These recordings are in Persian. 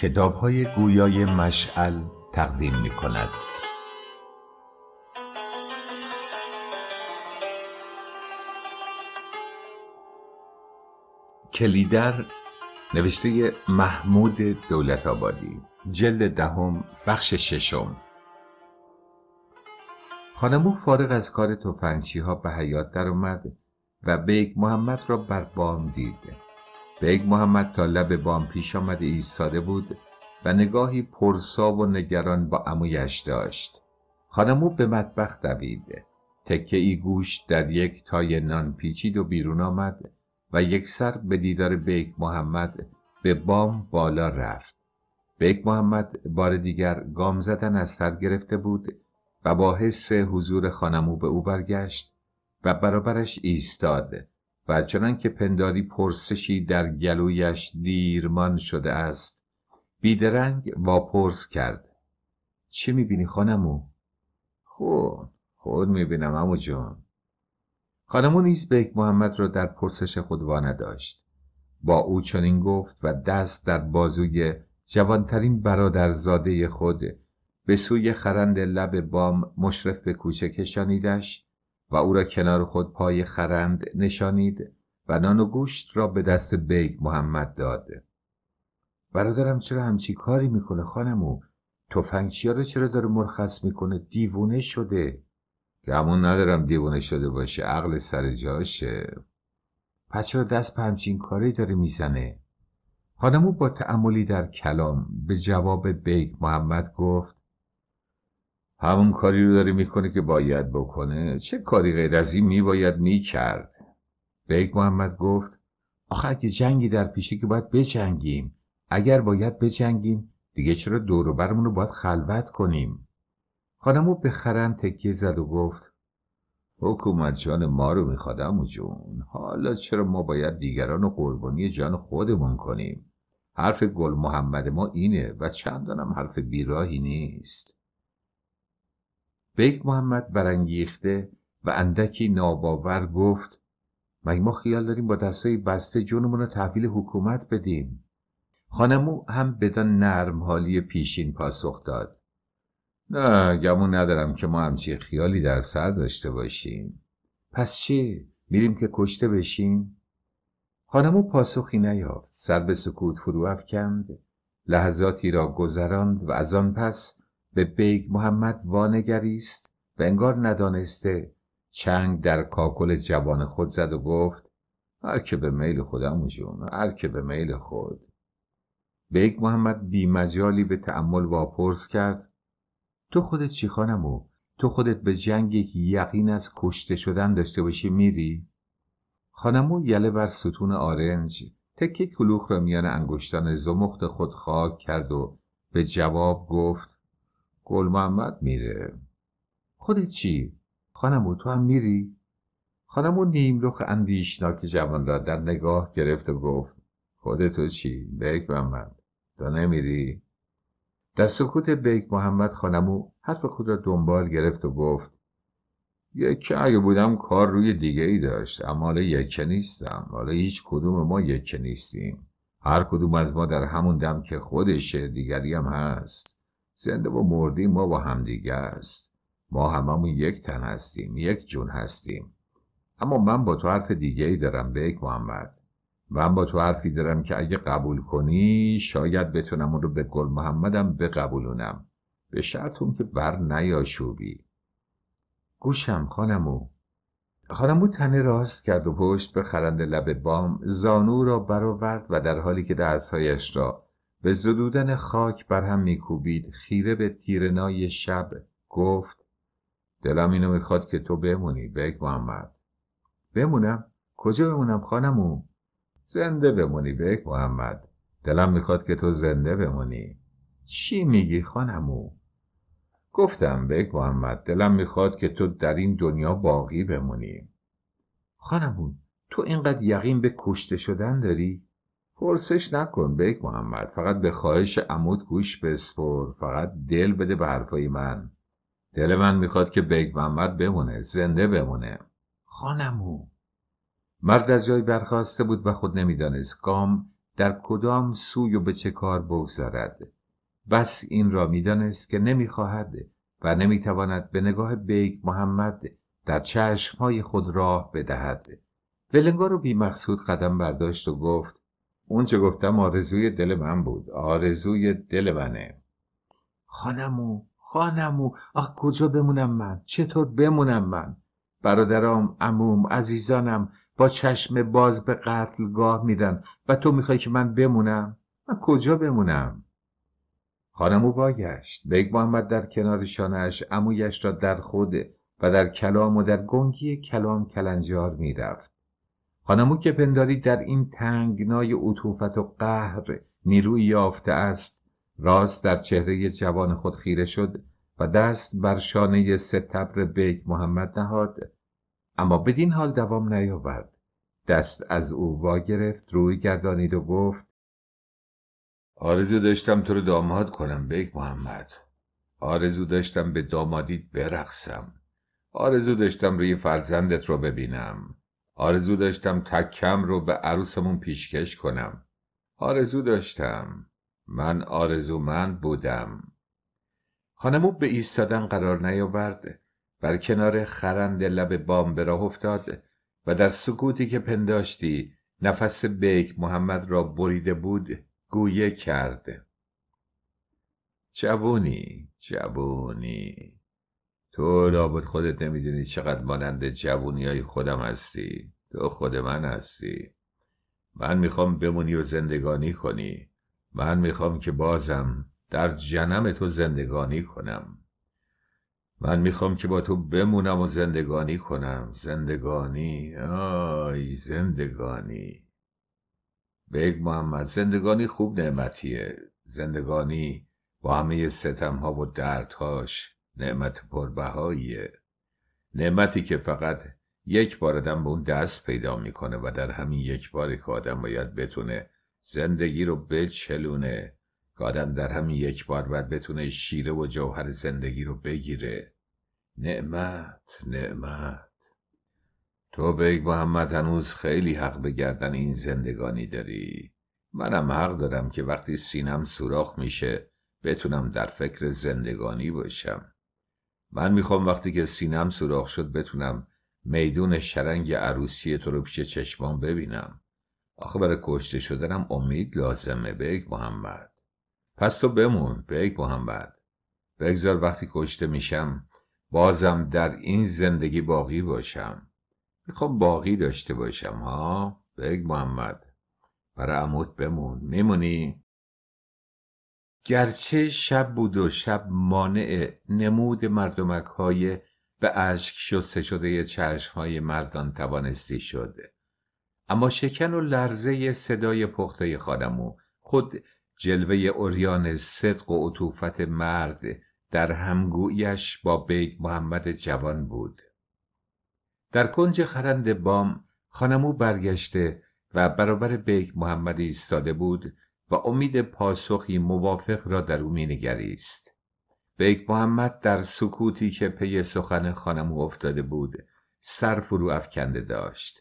کتاب های گویای مشعل تقدیم می کند. کلیدر نوشته محمود دولت آبادی جلد دهم ده بخش ششم خانمو فارغ از کار توفنشی ها به حیات درآمد و بیگ محمد را بر بام دید بیگ محمد تا لب بام پیش آمده ایستاده بود و نگاهی پرسا و نگران با امویش داشت خانمو به مطبخ دوید تکه ای گوشت در یک تای نان پیچید و بیرون آمد و یک سر به دیدار بیگ محمد به بام بالا رفت بیگ محمد بار دیگر گام زدن از سر گرفته بود و با حس حضور خانمو به او برگشت و برابرش ایستاده. و چنان که پنداری پرسشی در گلویش دیرمان شده است بیدرنگ پرس کرد چه میبینی خانمو؟ خون خود میبینم امو جون خانمو نیز بیک محمد را در پرسش خود نداشت با او چنین گفت و دست در بازوی جوانترین برادرزاده خود به سوی خرند لب بام مشرف به کوچه کشانیدش و او را کنار خود پای خرند نشانید و نان و گوشت را به دست بیگ محمد داد برادرم چرا همچی کاری میکنه خانمو تفنگچیا رو چرا داره مرخص میکنه دیوونه شده گمون ندارم دیوونه شده باشه عقل سر جاشه پس چرا دست به همچین کاری داره میزنه خانمو با تعملی در کلام به جواب بیگ محمد گفت همون کاری رو داره میکنه که باید بکنه چه کاری غیر از این میباید میکرد بیگ محمد گفت آخه اگه جنگی در پیشه که باید بجنگیم اگر باید بجنگیم دیگه چرا دور و رو باید خلوت کنیم خانمو به خرم تکیه زد و گفت حکومت جان ما رو میخواد امو جون حالا چرا ما باید دیگران و قربانی جان خودمون کنیم حرف گل محمد ما اینه و چندانم حرف بیراهی نیست بیک محمد برانگیخته و اندکی ناباور گفت مگه ما خیال داریم با دستای بسته جونمون رو تحویل حکومت بدیم خانمو هم بدان نرم حالی پیشین پاسخ داد نه گمون ندارم که ما همچی خیالی در سر داشته باشیم پس چی؟ میریم که کشته بشیم؟ خانمو پاسخی نیافت سر به سکوت فرو افکند لحظاتی را گذراند و از آن پس به بیگ محمد وانگریست و انگار ندانسته چنگ در کاکل جوان خود زد و گفت هر که به میل خودم جون هر که به میل خود بیگ محمد بی به تعمل واپرس کرد تو خودت چی خانمو تو خودت به جنگ یک یقین از کشته شدن داشته باشی میری خانمو یله بر ستون آرنج تکه کلوخ را میان انگشتان زمخت خود خاک کرد و به جواب گفت گل محمد میره خودت چی؟ خانمو تو هم میری؟ خانمو نیم رخ اندیشناک جوان را در نگاه گرفت و گفت خودتو چی؟ بیک محمد تو نمیری؟ در سکوت بیک محمد خانمو حرف خود را دنبال گرفت و گفت یکی اگه بودم کار روی دیگه ای داشت اما حالا یکه نیستم حالا هیچ کدوم ما یکه نیستیم هر کدوم از ما در همون دم که خودشه دیگری هم هست زنده و مردی ما با همدیگه است ما هممون یک تن هستیم یک جون هستیم اما من با تو حرف دیگه ای دارم بیک محمد من با تو حرفی دارم که اگه قبول کنی شاید بتونم اون رو به گل محمدم بقبولونم به شرط اون که بر نیاشوبی گوشم خانمو خانمو تنه راست کرد و پشت به خرند لب بام زانو را برآورد و در حالی که دستهایش را به زدودن خاک بر هم میکوبید خیره به تیرنای شب گفت دلم اینو میخواد که تو بمونی بگ محمد بمونم کجا بمونم خانمو زنده بمونی بگ محمد دلم میخواد که تو زنده بمونی چی میگی خانمو گفتم بگ محمد دلم میخواد که تو در این دنیا باقی بمونی خانمو تو اینقدر یقین به کشته شدن داری پرسش نکن بیک محمد فقط به خواهش عمود گوش بسپر فقط دل بده به حرفای من دل من میخواد که بیگ محمد بمونه زنده بمونه خانمو مرد از جای برخواسته بود و خود نمیدانست گام در کدام سوی و به چه کار بگذارد بس این را میدانست که نمیخواهد و نمیتواند به نگاه بیگ محمد در چشمهای خود راه بدهد ولنگار و بیمقصود قدم برداشت و گفت اون چه گفتم آرزوی دل من بود آرزوی دل منه خانمو خانمو آخ کجا بمونم من چطور بمونم من برادرام عموم عزیزانم با چشم باز به قتلگاه میدن و تو میخوای که من بمونم من کجا بمونم خانمو باگشت بیگ محمد در کنار شانش عمویش را در خود و در کلام و در گنگی کلام کلنجار میرفت خانمو که پنداری در این تنگنای اطوفت و قهر نیروی یافته است راست در چهره جوان خود خیره شد و دست بر شانه ستبر بیک محمد نهاد اما بدین حال دوام نیاورد دست از او وا گرفت روی گردانید و گفت آرزو داشتم تو رو داماد کنم بیک محمد آرزو داشتم به دامادیت برقصم آرزو داشتم روی فرزندت رو ببینم آرزو داشتم تکم رو به عروسمون پیشکش کنم آرزو داشتم من آرزومند بودم خانمو به ایستادن قرار نیاورد بر کنار خرند لب بام به راه افتاد و در سکوتی که پنداشتی نفس بیک محمد را بریده بود گویه کرد جوونی جوونی تو لابد خودت نمیدونی چقدر مانند جوونی های خودم هستی تو خود من هستی من میخوام بمونی و زندگانی کنی من میخوام که بازم در جنم تو زندگانی کنم من میخوام که با تو بمونم و زندگانی کنم زندگانی آی زندگانی بگ محمد زندگانی خوب نعمتیه زندگانی با همه ستمها و دردهاش نعمت پربهاییه نعمتی که فقط یک بار آدم به اون دست پیدا میکنه و در همین یک باری که آدم باید بتونه زندگی رو بچلونه که آدم در همین یک بار باید بتونه شیره و جوهر زندگی رو بگیره نعمت نعمت تو بیگ محمد هنوز خیلی حق به گردن این زندگانی داری منم حق دارم که وقتی سینم سوراخ میشه بتونم در فکر زندگانی باشم من میخوام وقتی که سینم سوراخ شد بتونم میدون شرنگ عروسی تو رو پیش چشمان ببینم آخه برای کشته شدنم امید لازمه بگ محمد پس تو بمون بگ محمد بگذار وقتی کشته میشم بازم در این زندگی باقی باشم میخوام باقی داشته باشم ها بگ محمد برای عمود بمون میمونی گرچه شب بود و شب مانع نمود مردمک های به عشق شسته شده چشم های مردان توانستی شد اما شکن و لرزه صدای پخته خانمو خود جلوه اوریان صدق و عطوفت مرد در همگویش با بیگ محمد جوان بود در کنج خرند بام خانمو برگشته و برابر بیگ محمد ایستاده بود و امید پاسخی موافق را در او مینگریست بیک محمد در سکوتی که پی سخن خانم او افتاده بود سر فرو افکنده داشت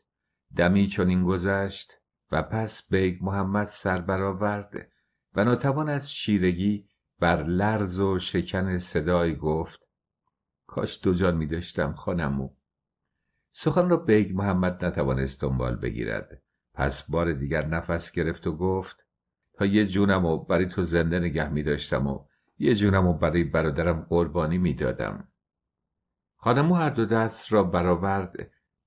دمی این گذشت و پس بیگ محمد سر برآورد و ناتوان از شیرگی بر لرز و شکن صدای گفت کاش دو جان می داشتم خانمو سخن را بیگ محمد نتوانست دنبال بگیرد پس بار دیگر نفس گرفت و گفت تا یه جونم و برای تو زنده نگه می داشتم و یه جونم و برای برادرم قربانی می دادم. خانمو هر دو دست را برآورد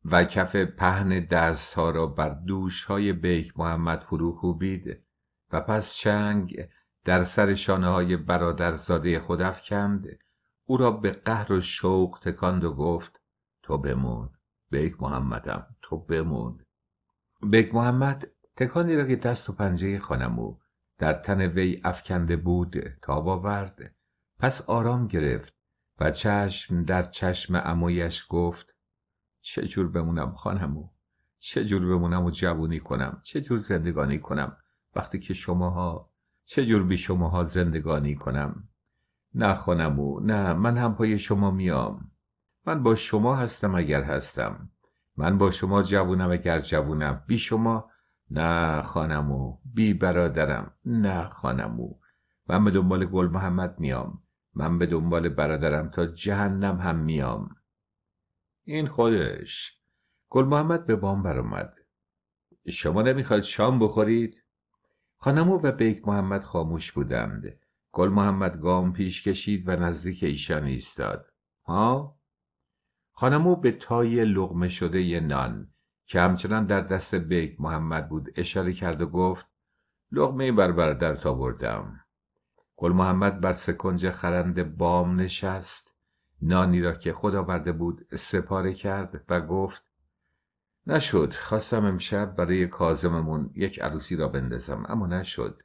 و کف پهن دست ها را بر دوش های بیک محمد فرو خوبید و پس چنگ در سر شانه های زاده خود افکند او را به قهر و شوق تکاند و گفت تو بمون بیک محمدم تو بمون بیک محمد تکانی را که دست و پنجه خانمو در تن وی افکنده بود تا باورد پس آرام گرفت و چشم در چشم امویش گفت چه جور بمونم خانمو چه جور بمونم و جوونی کنم چه جور زندگانی کنم وقتی که شماها چه جور بی شماها زندگانی کنم نه خانمو نه من هم پای شما میام من با شما هستم اگر هستم من با شما جوونم اگر جوونم بی شما نه خانمو بی برادرم نه خانمو من به دنبال گل محمد میام من به دنبال برادرم تا جهنم هم میام این خودش گل محمد به بام اومد شما نمیخواد شام بخورید خانمو و بیک محمد خاموش بودند گل محمد گام پیش کشید و نزدیک ایشان ایستاد ها خانمو به تای لغمه شده ی نان که همچنان در دست بیگ محمد بود اشاره کرد و گفت لغمه بر تا بردم گل محمد بر سکنج خرند بام نشست نانی را که خود آورده بود سپاره کرد و گفت نشد خواستم امشب برای کازممون یک عروسی را بندازم اما نشد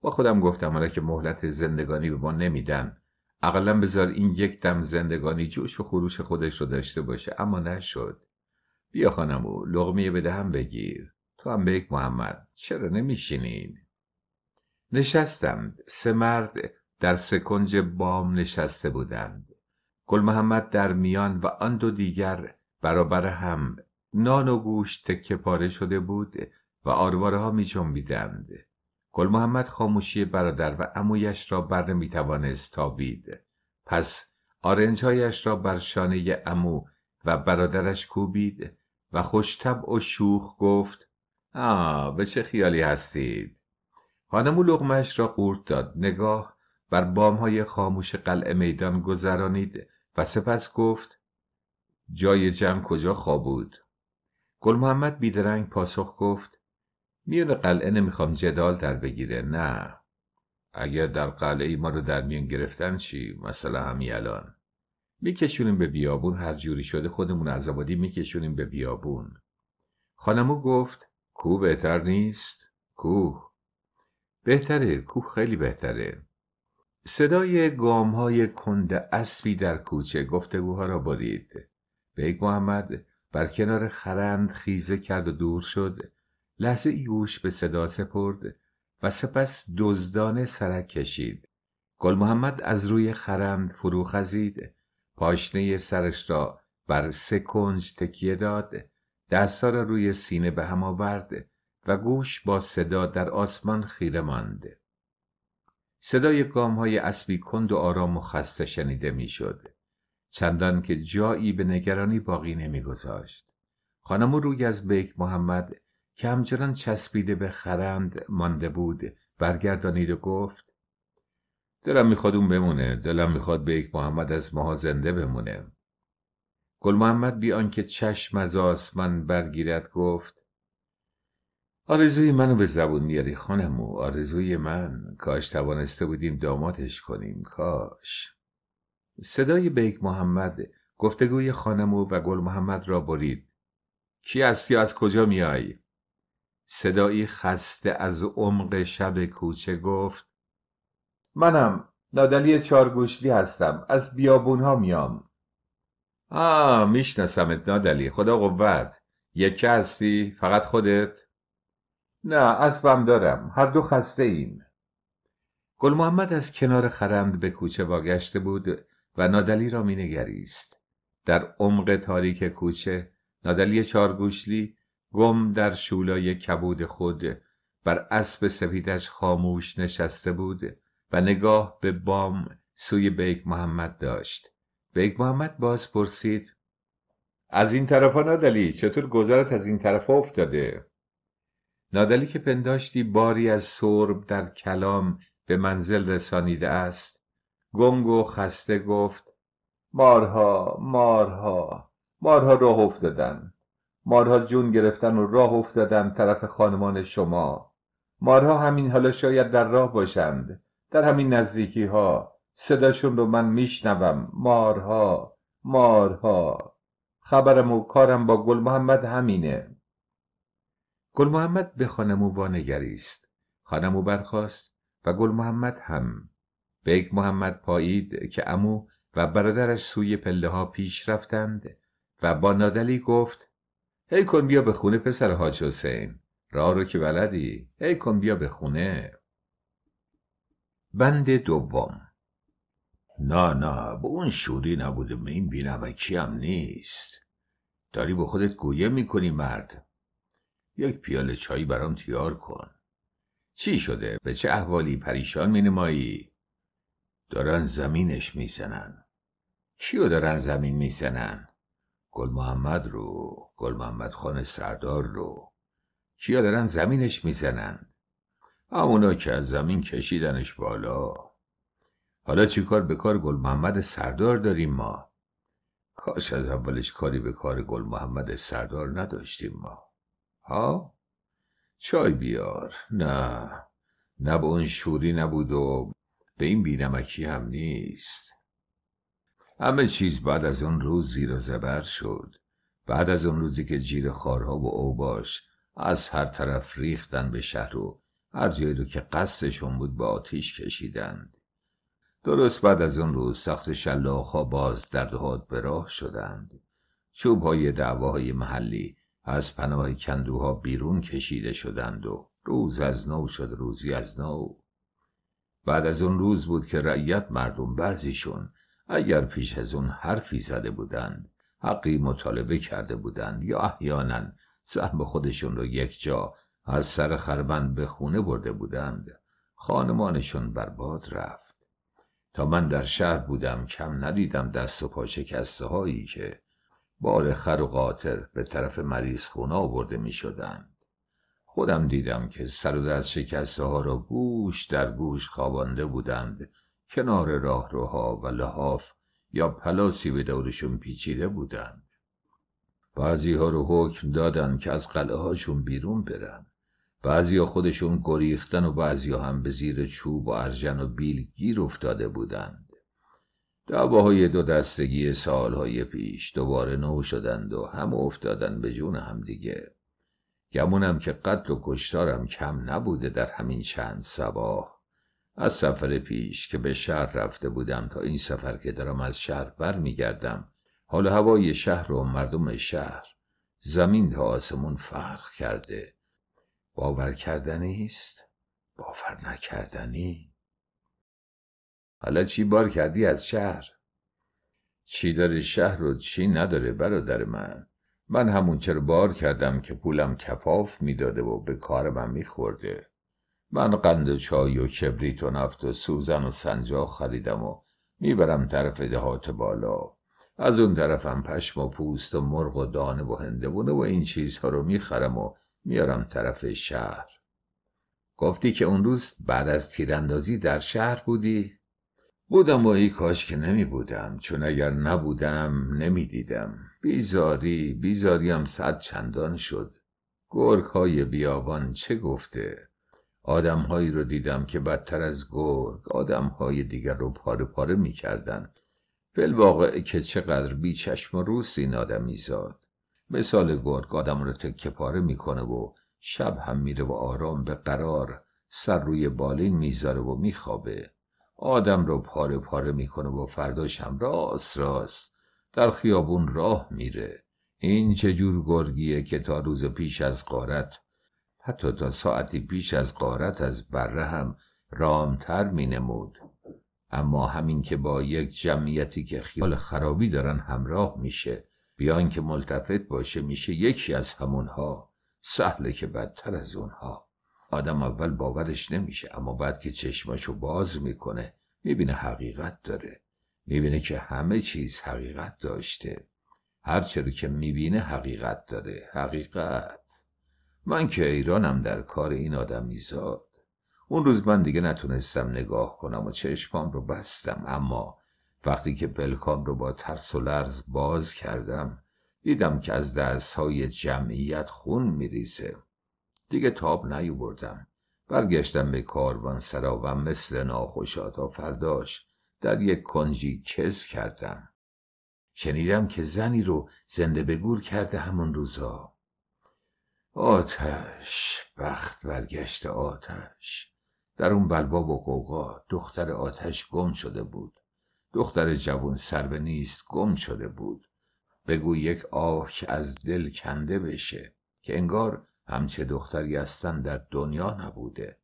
با خودم گفتم حالا که مهلت زندگانی به ما نمیدن اقلا بذار این یک دم زندگانی جوش و خروش خودش رو داشته باشه اما نشد بیا خانمو به بدهم بگیر تو هم یک محمد چرا نمیشینین نشستم سه مرد در سکنج بام نشسته بودند گل محمد در میان و آن دو دیگر برابر هم نان و گوشت تکه پاره شده بود و آرواره ها می جنبیدند. گل محمد خاموشی برادر و امویش را بر نمی توانست تابید. پس آرنجهایش را بر شانه امو و برادرش کوبید و خوشتب و شوخ گفت آه به چه خیالی هستید خانمو لغمش را قورت داد نگاه بر بام های خاموش قلعه میدان گذرانید و سپس گفت جای جمع کجا بود؟ گل محمد بیدرنگ پاسخ گفت میان قلعه نمیخوام جدال در بگیره نه اگر در قلعه ای ما رو در میان گرفتن چی مثلا همین الان میکشونیم به بیابون هر جوری شده خودمون از آبادی میکشونیم به بیابون خانمو گفت کوه بهتر نیست کوه بهتره کوه خیلی بهتره صدای گام های کند اسبی در کوچه گفتگوها را برید بیگ محمد بر کنار خرند خیزه کرد و دور شد لحظه یوش به صدا سپرد و سپس دزدانه سرک کشید گل محمد از روی خرند فرو خزید پاشنه سرش را بر سه کنج تکیه داد دستها را روی سینه به هم آورد و گوش با صدا در آسمان خیره ماند صدای گام های اسبی کند و آرام و خسته شنیده میشد چندان که جایی به نگرانی باقی نمیگذاشت خانم روی از بیک محمد که همچنان چسبیده به خرند مانده بود برگردانید و گفت دلم میخواد اون بمونه دلم میخواد به یک محمد از ماها زنده بمونه گل محمد بیان آنکه چشم از آسمان برگیرد گفت آرزوی منو به زبون میاری خانمو آرزوی من کاش توانسته بودیم داماتش کنیم کاش صدای بیک محمد گفتگوی خانمو و گل محمد را برید کی یا از کجا میایی؟ صدایی خسته از عمق شب کوچه گفت منم نادلی چارگوشتی هستم از بیابونها میام آه میشناسمت نادلی خدا قوت یکی هستی فقط خودت نه اسبم دارم هر دو خسته ایم گل محمد از کنار خرند به کوچه واگشته بود و نادلی را مینگریست در عمق تاریک کوچه نادلی چارگوشلی گم در شولای کبود خود بر اسب سفیدش خاموش نشسته بود و نگاه به بام سوی بیگ محمد داشت بیگ محمد باز پرسید از این طرفا نادلی چطور گذرت از این طرفا افتاده نادلی که پنداشتی باری از سرب در کلام به منزل رسانیده است گنگ و خسته گفت مارها مارها مارها راه افتادن مارها جون گرفتن و راه افتادن طرف خانمان شما مارها همین حالا شاید در راه باشند در همین نزدیکی ها صداشون رو من میشنوم مارها مارها خبرم و کارم با گل محمد همینه گل محمد به خانمو وانگریست خانمو برخواست و گل محمد هم بیگ محمد پایید که امو و برادرش سوی پله ها پیش رفتند و با نادلی گفت هی کن بیا به خونه پسر حاج حسین راه رو که ولدی هی کن بیا به خونه بند دوم نه نه به اون شوری نبوده به این بینمکی هم نیست داری به خودت گویه میکنی مرد یک پیاله چایی برام تیار کن چی شده به چه احوالی پریشان مینمایی دارن زمینش میزنن کیو دارن زمین میزنن گل محمد رو گل محمد خان سردار رو کیا دارن زمینش میزنن همونا که از زمین کشیدنش بالا حالا چیکار به کار گل محمد سردار داریم ما کاش از اولش کاری به کار گل محمد سردار نداشتیم ما ها؟ چای بیار نه نه به اون شوری نبود و به این بینمکی هم نیست همه چیز بعد از اون روز زیر و زبر شد بعد از اون روزی که جیر خارها و اوباش از هر طرف ریختن به شهر و هر جایی رو که قصدشون بود به آتیش کشیدند درست بعد از اون روز سخت ها باز در دهات به راه شدند های دعواهای محلی از پناه کندوها بیرون کشیده شدند و روز از نو شد روزی از نو بعد از اون روز بود که رعیت مردم بعضیشون اگر پیش از اون حرفی زده بودند حقی مطالبه کرده بودند یا احیانا سهم خودشون رو یک جا از سر خربند به خونه برده بودند خانمانشون بر رفت تا من در شهر بودم کم ندیدم دست و پا شکسته هایی که بال خر و قاطر به طرف مریض خونه آورده می خودم دیدم که سر و دست شکسته ها را گوش در گوش خوابانده بودند کنار راهروها و لحاف یا پلاسی به دورشون پیچیده بودند بعضی ها رو حکم دادند که از قلعه هاشون بیرون برند بعضیا خودشون گریختن و بعضیا هم به زیر چوب و ارجن و بیل گیر افتاده بودند دعواهای دو دستگی سالهای پیش دوباره نو شدند و هم افتادن به جون هم دیگه گمونم که قتل و کشتارم کم نبوده در همین چند سباه از سفر پیش که به شهر رفته بودم تا این سفر که دارم از شهر بر میگردم حال هوای شهر و مردم شهر زمین تا آسمون فرق کرده باور کردنی است باور نکردنی حالا چی بار کردی از شهر چی داره شهر و چی نداره برادر من من همون چرا بار کردم که پولم کفاف میداده و به کار من میخورده من قند و چای و کبریت و نفت و سوزن و سنجا خریدم و میبرم طرف دهات بالا از اون طرفم پشم و پوست و مرغ و دانه و هندوانه و این چیزها رو میخرم و میارم طرف شهر گفتی که اون روز بعد از تیراندازی در شهر بودی؟ بودم و ای کاش که نمی بودم چون اگر نبودم نمی دیدم بیزاری بیزاریم صد چندان شد گرگ های بیابان چه گفته آدم هایی رو دیدم که بدتر از گرگ آدم های دیگر رو پاره پاره می کردن واقع که چقدر بی چشم و این آدمی زاد مثال گرگ آدم رو تکه پاره میکنه و شب هم میره و آرام به قرار سر روی بالین میذاره و میخوابه آدم رو پاره پاره میکنه و فرداش هم راست راست در خیابون راه میره این چجور گرگیه که تا روز پیش از قارت حتی تا ساعتی پیش از قارت از بره هم رامتر می نمود. اما همین که با یک جمعیتی که خیال خرابی دارن همراه میشه بیان که ملتفت باشه میشه یکی از همونها سهله که بدتر از اونها آدم اول باورش نمیشه اما بعد که چشماشو باز میکنه میبینه حقیقت داره میبینه که همه چیز حقیقت داشته هرچه رو که میبینه حقیقت داره حقیقت من که ایرانم در کار این آدم میزاد اون روز من دیگه نتونستم نگاه کنم و چشمام رو بستم اما وقتی که پلکان رو با ترس و لرز باز کردم دیدم که از دستهای جمعیت خون میریزه دیگه تاب نیوردم برگشتم به کاروان سرا و مثل ناخوشا تا فرداش در یک کنجی کس کردم شنیدم که زنی رو زنده بگور کرده همون روزا آتش بخت برگشت آتش در اون بلبا و قوقا دختر آتش گم شده بود دختر جوان سر به نیست گم شده بود بگو یک آه که از دل کنده بشه که انگار همچه دختری هستن در دنیا نبوده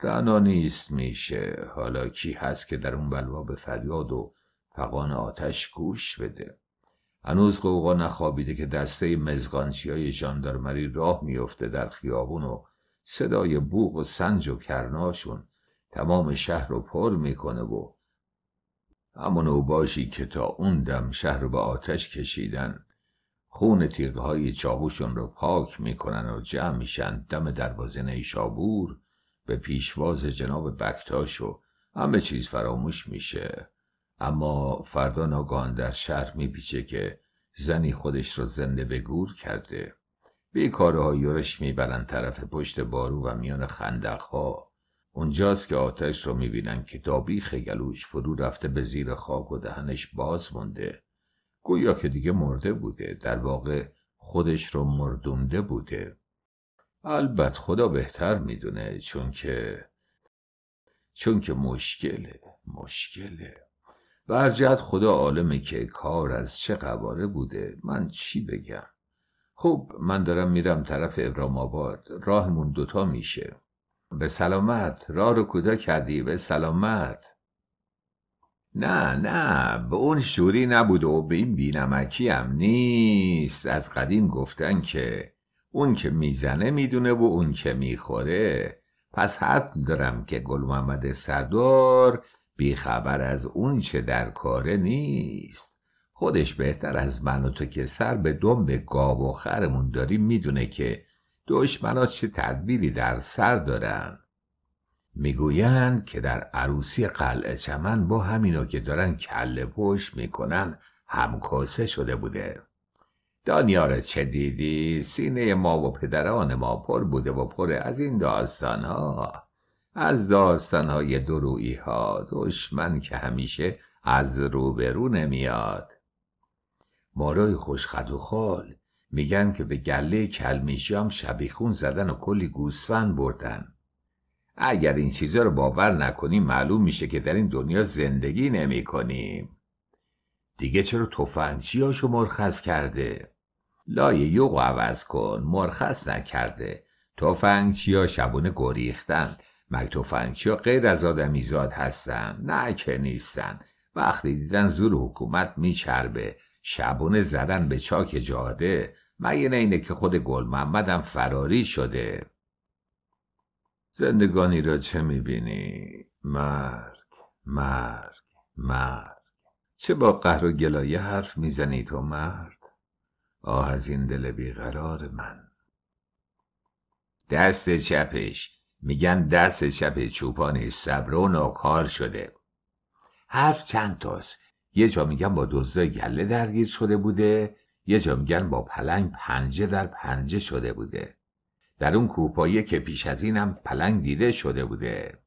تنها نیست میشه حالا کی هست که در اون بلوا به فریاد و فقان آتش گوش بده هنوز قوقا نخوابیده که دسته مزگانچی های ژاندارمری راه میفته در خیابون و صدای بوغ و سنج و کرناشون تمام شهر رو پر میکنه و همان اوباشی که تا اون دم شهر رو به آتش کشیدن خون تیغهای چاهوشون رو پاک میکنن و جمع میشن دم دروازه نیشابور به پیشواز جناب بکتاش و همه چیز فراموش میشه اما فردا ناگان در شهر میپیچه که زنی خودش را زنده به گور کرده بیکارها یورش میبرن طرف پشت بارو و میان خندقها اونجاست که آتش رو میبینم که دابی گلوش فرو رفته به زیر خاک و دهنش باز مونده گویا که دیگه مرده بوده در واقع خودش رو مردونده بوده البته خدا بهتر میدونه چون که چون که مشکله مشکله و خدا عالمه که کار از چه قواره بوده من چی بگم خب من دارم میرم طرف ابرام آباد راهمون دوتا میشه به سلامت راه رو کوتاه کردی به سلامت نه نه به اون شوری نبود و به این بینمکی هم نیست از قدیم گفتن که اون که میزنه میدونه و اون که میخوره پس حتم دارم که گل محمد سردار بیخبر از اون چه در کاره نیست خودش بهتر از من تو که سر به دم به گاب و خرمون داریم میدونه که دشمنا چه تدبیری در سر دارن میگویند که در عروسی قلعه چمن با همینو که دارن کل پشت میکنن همکاسه شده بوده دانیار چه دیدی سینه ما و پدران ما پر بوده و پر از این داستان ها از داستان های دروی ها دشمن که همیشه از روبرو نمیاد مارای خوشخد و خال میگن که به گله کلمیشی هم شبیخون زدن و کلی گوسفند بردن اگر این چیزا رو باور نکنیم معلوم میشه که در این دنیا زندگی نمی کنیم. دیگه چرا توفنچی هاشو مرخص کرده؟ لایه یوق عوض کن مرخص نکرده توفنگچی ها شبونه گریختن مگه توفنگچی ها غیر از آدمیزاد هستن نه که نیستن وقتی دیدن زور حکومت میچربه شبونه زدن به چاک جاده مگه نه اینه که خود گل هم فراری شده زندگانی را چه میبینی؟ مرگ مرگ مرگ چه با قهر و گلایه حرف میزنی تو مرد آه از این دل بیقرار من دست چپش میگن دست چپ چوپانی صبر و کار شده حرف چند تاست یه جا میگن با دزدای گله درگیر شده بوده یه جا میگن با پلنگ پنجه در پنجه شده بوده در اون کوپایی که پیش از اینم پلنگ دیده شده بوده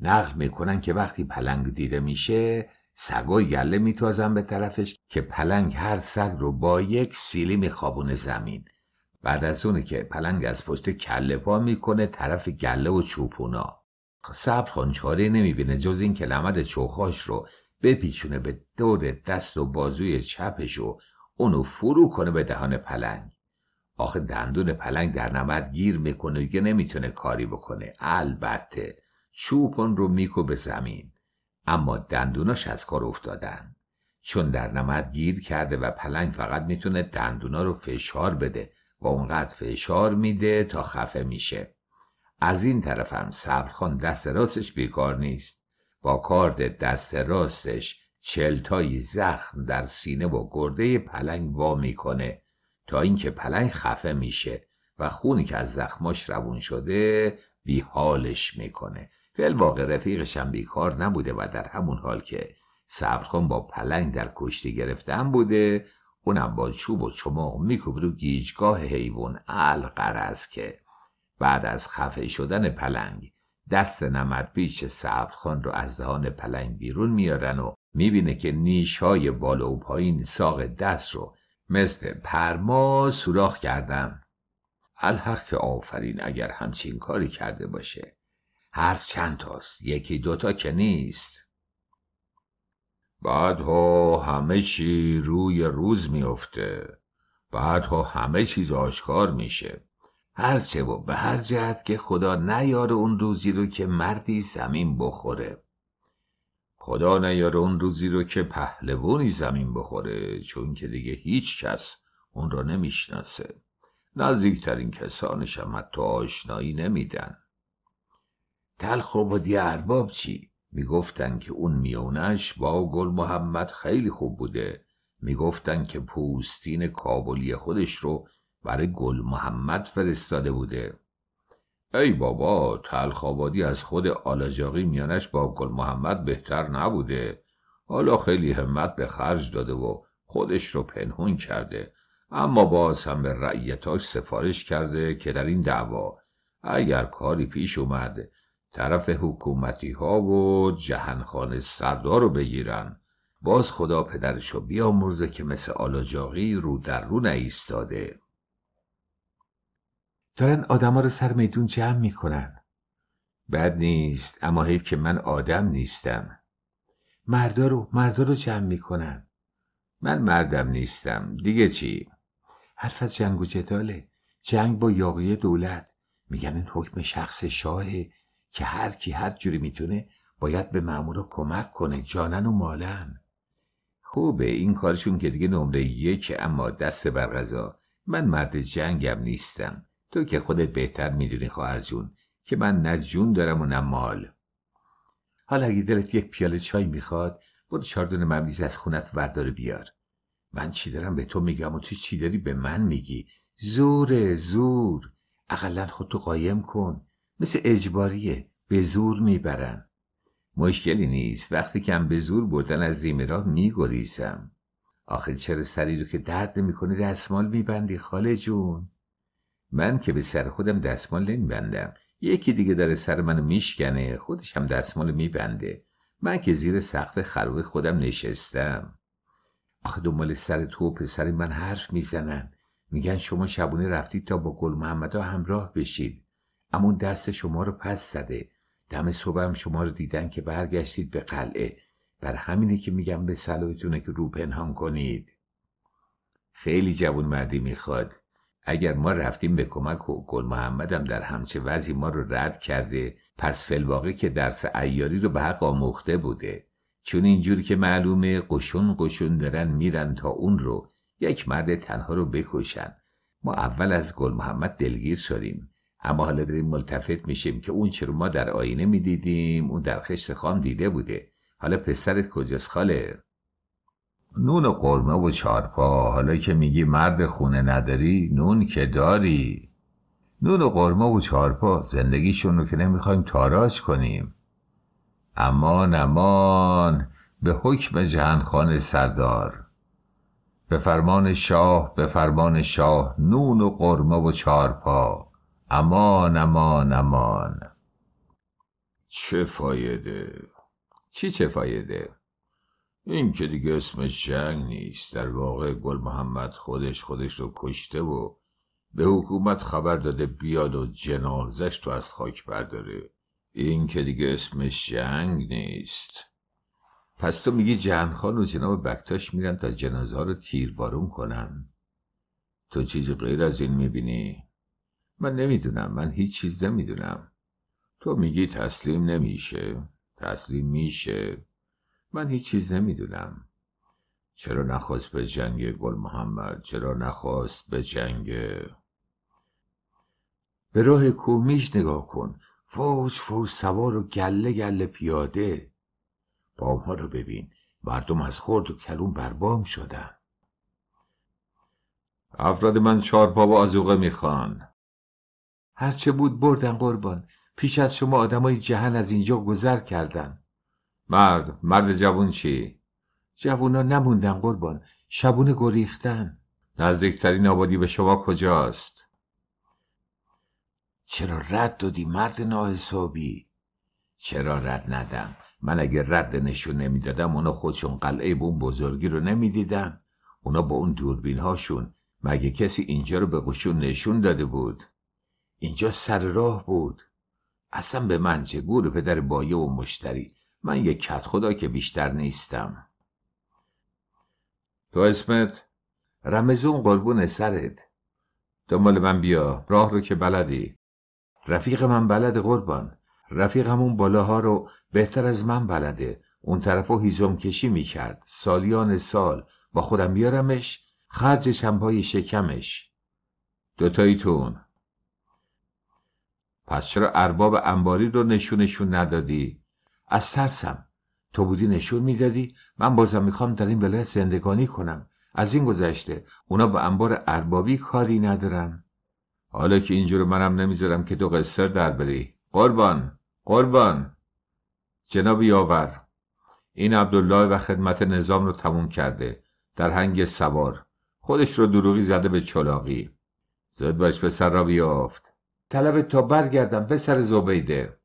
نقل میکنن که وقتی پلنگ دیده میشه سگا گله میتازن به طرفش که پلنگ هر سگ رو با یک سیلی میخوابونه زمین بعد از اونه که پلنگ از پشت کله پا میکنه طرف گله و چوپونا صبر خان نمیبینه جز این که لمد چوخاش رو بپیچونه به دور دست و بازوی چپش و اونو فرو کنه به دهان پلنگ آخه دندون پلنگ در نمد گیر میکنه که نمیتونه کاری بکنه البته چوبون رو میکو به زمین اما دندوناش از کار افتادن چون در نمد گیر کرده و پلنگ فقط میتونه دندونا رو فشار بده و اونقدر فشار میده تا خفه میشه از این طرفم صبرخان دست راستش بیکار نیست با کارد دست راستش چلتایی زخم در سینه و گرده پلنگ وا میکنه تا اینکه پلنگ خفه میشه و خونی که از زخماش روون شده بیحالش میکنه واقع رفیقش هم بیکار نبوده و در همون حال که صبرکن با پلنگ در کشتی گرفتن بوده اونم با چوب و چماق میکوبه رو گیجگاه حیوان القرز که بعد از خفه شدن پلنگ دست نمرپیچ خان رو از دهان پلنگ بیرون میارن و میبینه که نیش های بالا و پایین ساق دست رو مثل پرما سوراخ کردم الحق که آفرین اگر همچین کاری کرده باشه حرف چند تاست یکی دوتا که نیست بعدها همه چی روی روز میفته بعدها همه چیز آشکار میشه هرچه و به هر جهت که خدا نیاره اون روزی رو که مردی زمین بخوره خدا نیاره اون روزی رو که پهلوانی زمین بخوره چون که دیگه هیچ کس اون رو نمیشناسه نزدیکترین کسانش هم حتی آشنایی نمیدن تلخ و بادی ارباب چی؟ میگفتن که اون میونش با گل محمد خیلی خوب بوده میگفتن که پوستین کابلی خودش رو برای گل محمد فرستاده بوده ای بابا تلخابادی از خود آلاجاقی میانش با گل محمد بهتر نبوده حالا خیلی همت به خرج داده و خودش رو پنهون کرده اما باز هم به رعیتاش سفارش کرده که در این دعوا اگر کاری پیش اومد طرف حکومتی ها و جهنخان سردار رو بگیرن باز خدا پدرشو بیامرزه که مثل آلاجاقی رو در رو نایستاده دارن آدما رو سر میدون جمع میکنن بد نیست اما حیف که من آدم نیستم مردا رو مردا رو جمع میکنن من مردم نیستم دیگه چی حرف از جنگ و جداله جنگ با یاقی دولت میگن این حکم شخص شاهه که هر کی هر جوری میتونه باید به مامورا کمک کنه جانن و مالن خوبه این کارشون که دیگه نمره یک اما دست بر من مرد جنگم نیستم تو که خودت بهتر میدونی خواهر خب جون که من نه جون دارم و نه مال حالا اگه دلت یک پیاله چای میخواد برو چاردون مبلیز از خونت وردار بیار من چی دارم به تو میگم و تو چی داری به من میگی زوره زور اقلا خودتو قایم کن مثل اجباریه به زور میبرن مشکلی نیست وقتی که هم به زور بردن از زیمه را میگریزم آخر چرا سری رو که درد نمیکنه دستمال میبندی خاله جون من که به سر خودم دستمال بندم یکی دیگه داره سر منو میشکنه خودش هم دستمال میبنده من که زیر سقف خلوه خودم نشستم آخه دنبال سر تو و پسر من حرف میزنن میگن شما شبونه رفتید تا با گل محمدا همراه بشید اما دست شما رو پس زده دم صبح هم شما رو دیدن که برگشتید به قلعه بر همینه که میگم به صلاحتونه که رو پنهان کنید خیلی جوون مردی میخواد اگر ما رفتیم به کمک گل محمد هم در همچه وضعی ما رو رد کرده پس فلواقع که درس ایاری رو به حق آموخته بوده چون اینجور که معلومه قشون قشون دارن میرن تا اون رو یک مرد تنها رو بکشن ما اول از گل محمد دلگیر شدیم اما حالا داریم ملتفت میشیم که اون رو ما در آینه میدیدیم اون در خشت خام دیده بوده حالا پسرت کجاست خاله نون و قرمه و چارپا حالا که میگی مرد خونه نداری نون که داری نون و قرمه و چارپا زندگیشون رو که نمیخوایم تاراش کنیم امان امان به حکم جهنخان سردار به فرمان شاه به فرمان شاه نون و قرمه و چارپا امان امان امان چه فایده چی چه فایده این که دیگه اسمش جنگ نیست در واقع گل محمد خودش خودش رو کشته و به حکومت خبر داده بیاد و جنازش تو از خاک برداره این که دیگه اسمش جنگ نیست پس تو میگی خان و جناب بکتاش میرن تا جنازه ها رو بارون کنن تو چیزی غیر از این میبینی؟ من نمیدونم من هیچ چیز نمیدونم تو میگی تسلیم نمیشه تسلیم میشه من هیچ چیز نمیدونم چرا نخواست به جنگ گل محمد چرا نخواست به جنگ به راه کومیش نگاه کن فوج فوج سوار و گله گله پیاده بامها رو ببین مردم از خرد و کلون بربام شدن افراد من چهار پا و آزوقه میخوان هرچه بود بردن قربان پیش از شما آدمای جهن از اینجا گذر کردن مرد مرد جوون چی؟ ها نموندن قربان شبونه گریختن نزدیکترین آبادی به شما کجاست؟ چرا رد دادی مرد ناحسابی؟ چرا رد ندم؟ من اگه رد نشون نمیدادم اونا خودشون قلعه به اون بزرگی رو نمیدیدن اونا با اون دوربین هاشون مگه کسی اینجا رو به قشون نشون داده بود اینجا سر راه بود اصلا به من چه گور پدر بایه و مشتری من یک کت خدا که بیشتر نیستم تو اسمت رمزون قربون سرت دنبال من بیا راه رو که بلدی رفیق من بلد قربان رفیق همون بالاها رو بهتر از من بلده اون طرف رو هیزم کشی میکرد سالیان سال با خودم بیارمش خرجش هم پای شکمش دوتاییتون پس چرا ارباب انباری رو نشونشون ندادی از ترسم تو بودی نشون میدادی من بازم میخوام در این ولایت زندگانی کنم از این گذشته اونا به انبار اربابی کاری ندارن حالا که اینجور منم نمیذارم که دو قصر در بری قربان قربان جناب یاور این عبدالله و خدمت نظام رو تموم کرده در هنگ سوار خودش رو دروغی زده به چلاقی زد باش پسر را بیافت طلب تا برگردم پسر زبیده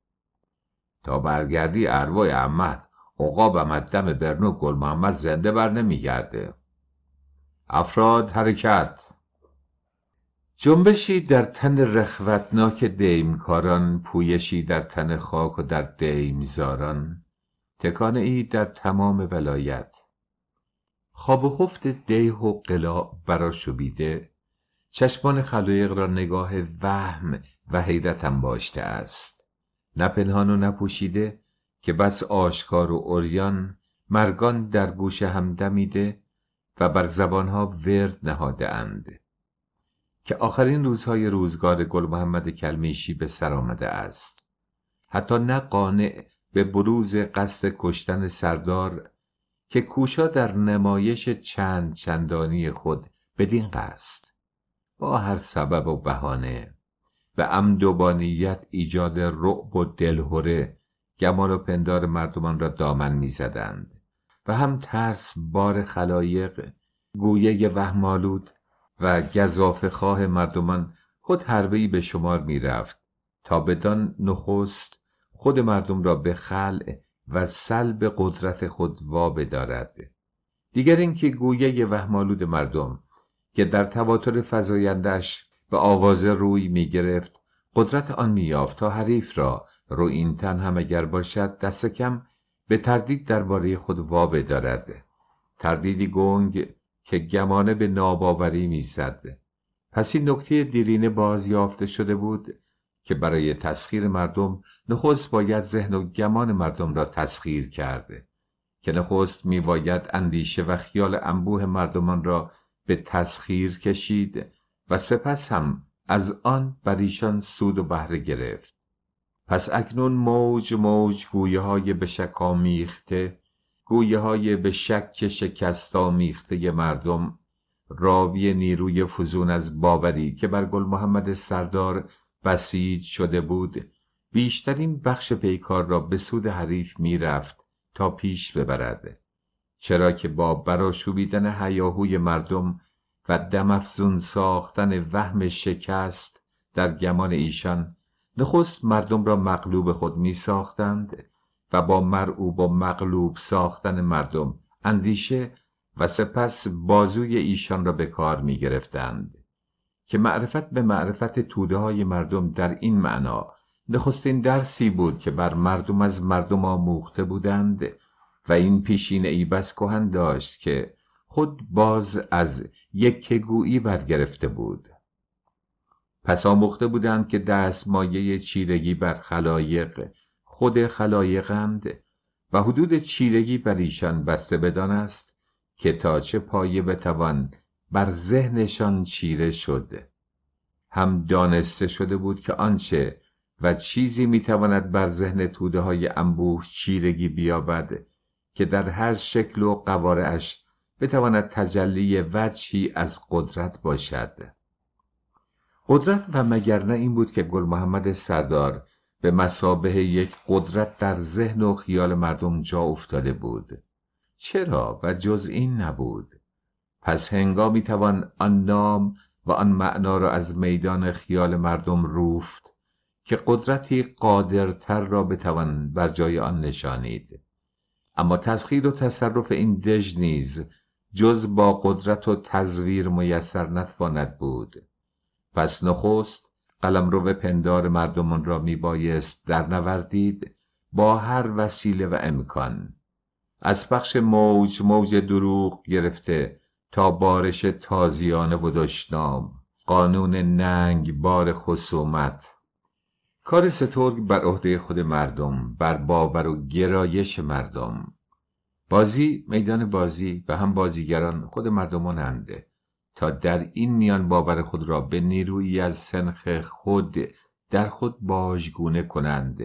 تا برگردی اروای احمد عقاب و برنو گل محمد زنده بر نمیگرده افراد حرکت جنبشی در تن رخوتناک دیمکاران پویشی در تن خاک و در دیمزاران تکانه ای در تمام ولایت خواب و خفت دیه و قلا برا شبیده چشمان خلایق را نگاه وهم و حیرت هم باشته است نه پنهان و نپوشیده که بس آشکار و اوریان مرگان در گوش هم دمیده و بر زبانها ورد نهاده اند که آخرین روزهای روزگار گل محمد کلمیشی به سر آمده است حتی نه قانع به بروز قصد کشتن سردار که کوشا در نمایش چند چندانی خود بدین قصد با هر سبب و بهانه به عمد و با ایجاد رعب و دلهوره گمان و پندار مردمان را دامن میزدند و هم ترس بار خلایق گویه وهمالود و گذاف خواه مردمان خود ای به شمار میرفت تا بدان نخست خود مردم را به خلع و سلب قدرت خود وا بدارد دیگر اینکه گویه وهمالود مردم که در تواتر فزایندش به آوازه روی می گرفت قدرت آن می یافت تا حریف را رو این تن هم اگر باشد دست کم به تردید درباره خود وا دارد تردیدی گنگ که گمانه به ناباوری میزد پس این نکته دیرینه باز یافته شده بود که برای تسخیر مردم نخست باید ذهن و گمان مردم را تسخیر کرده که نخست باید اندیشه و خیال انبوه مردمان را به تسخیر کشید و سپس هم از آن بر ایشان سود و بهره گرفت پس اکنون موج موج گویه های به شک میخته گویه های به شک شکست میخته مردم راوی نیروی فزون از باوری که بر گل محمد سردار بسیج شده بود بیشترین بخش پیکار را به سود حریف میرفت تا پیش ببرد چرا که با براشوبیدن هیاهوی مردم و دمافزون ساختن وهم شکست در گمان ایشان نخست مردم را مغلوب خود می ساختند و با مرعوب و مغلوب ساختن مردم اندیشه و سپس بازوی ایشان را به کار می گرفتند که معرفت به معرفت توده های مردم در این معنا نخستین درسی بود که بر مردم از مردم آموخته بودند و این پیشین ای بس کهن داشت که خود باز از یک یکگویی برگرفته بود پس آموخته بودند که دستمایه چیرگی بر خلایق خود خلایقند و حدود چیرگی بر ایشان بسته بدان است که تا چه پایه بتوان بر ذهنشان چیره شد هم دانسته شده بود که آنچه و چیزی میتواند بر ذهن توده های انبوه چیرگی بیابد که در هر شکل و قوارعش بتواند تجلی وجهی از قدرت باشد قدرت و مگر نه این بود که گل محمد سردار به مسابه یک قدرت در ذهن و خیال مردم جا افتاده بود چرا و جز این نبود پس هنگامی توان آن نام و آن معنا را از میدان خیال مردم روفت که قدرتی قادرتر را بتوان بر جای آن نشانید اما تسخیر و تصرف این دژ نیز جز با قدرت و تزویر میسر نتواند بود پس نخست به پندار مردمان را میبایست در نوردید با هر وسیله و امکان از پخش موج موج دروغ گرفته تا بارش تازیانه و دشنام قانون ننگ بار خصومت کار سترگ بر عهده خود مردم بر باور و گرایش مردم بازی میدان بازی و هم بازیگران خود مردمانند تا در این میان باور خود را به نیرویی از سنخ خود در خود باژگونه کنند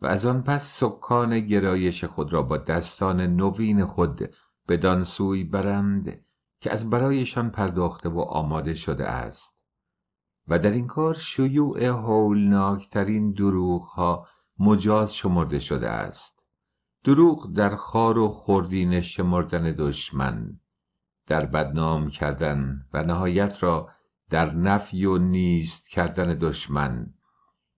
و از آن پس سکان گرایش خود را با دستان نوین خود به دانسوی برند که از برایشان پرداخته و آماده شده است و در این کار شیوع هولناکترین دروغ ها مجاز شمرده شده است دروغ در خار و خردین شمردن دشمن در بدنام کردن و نهایت را در نفی و نیست کردن دشمن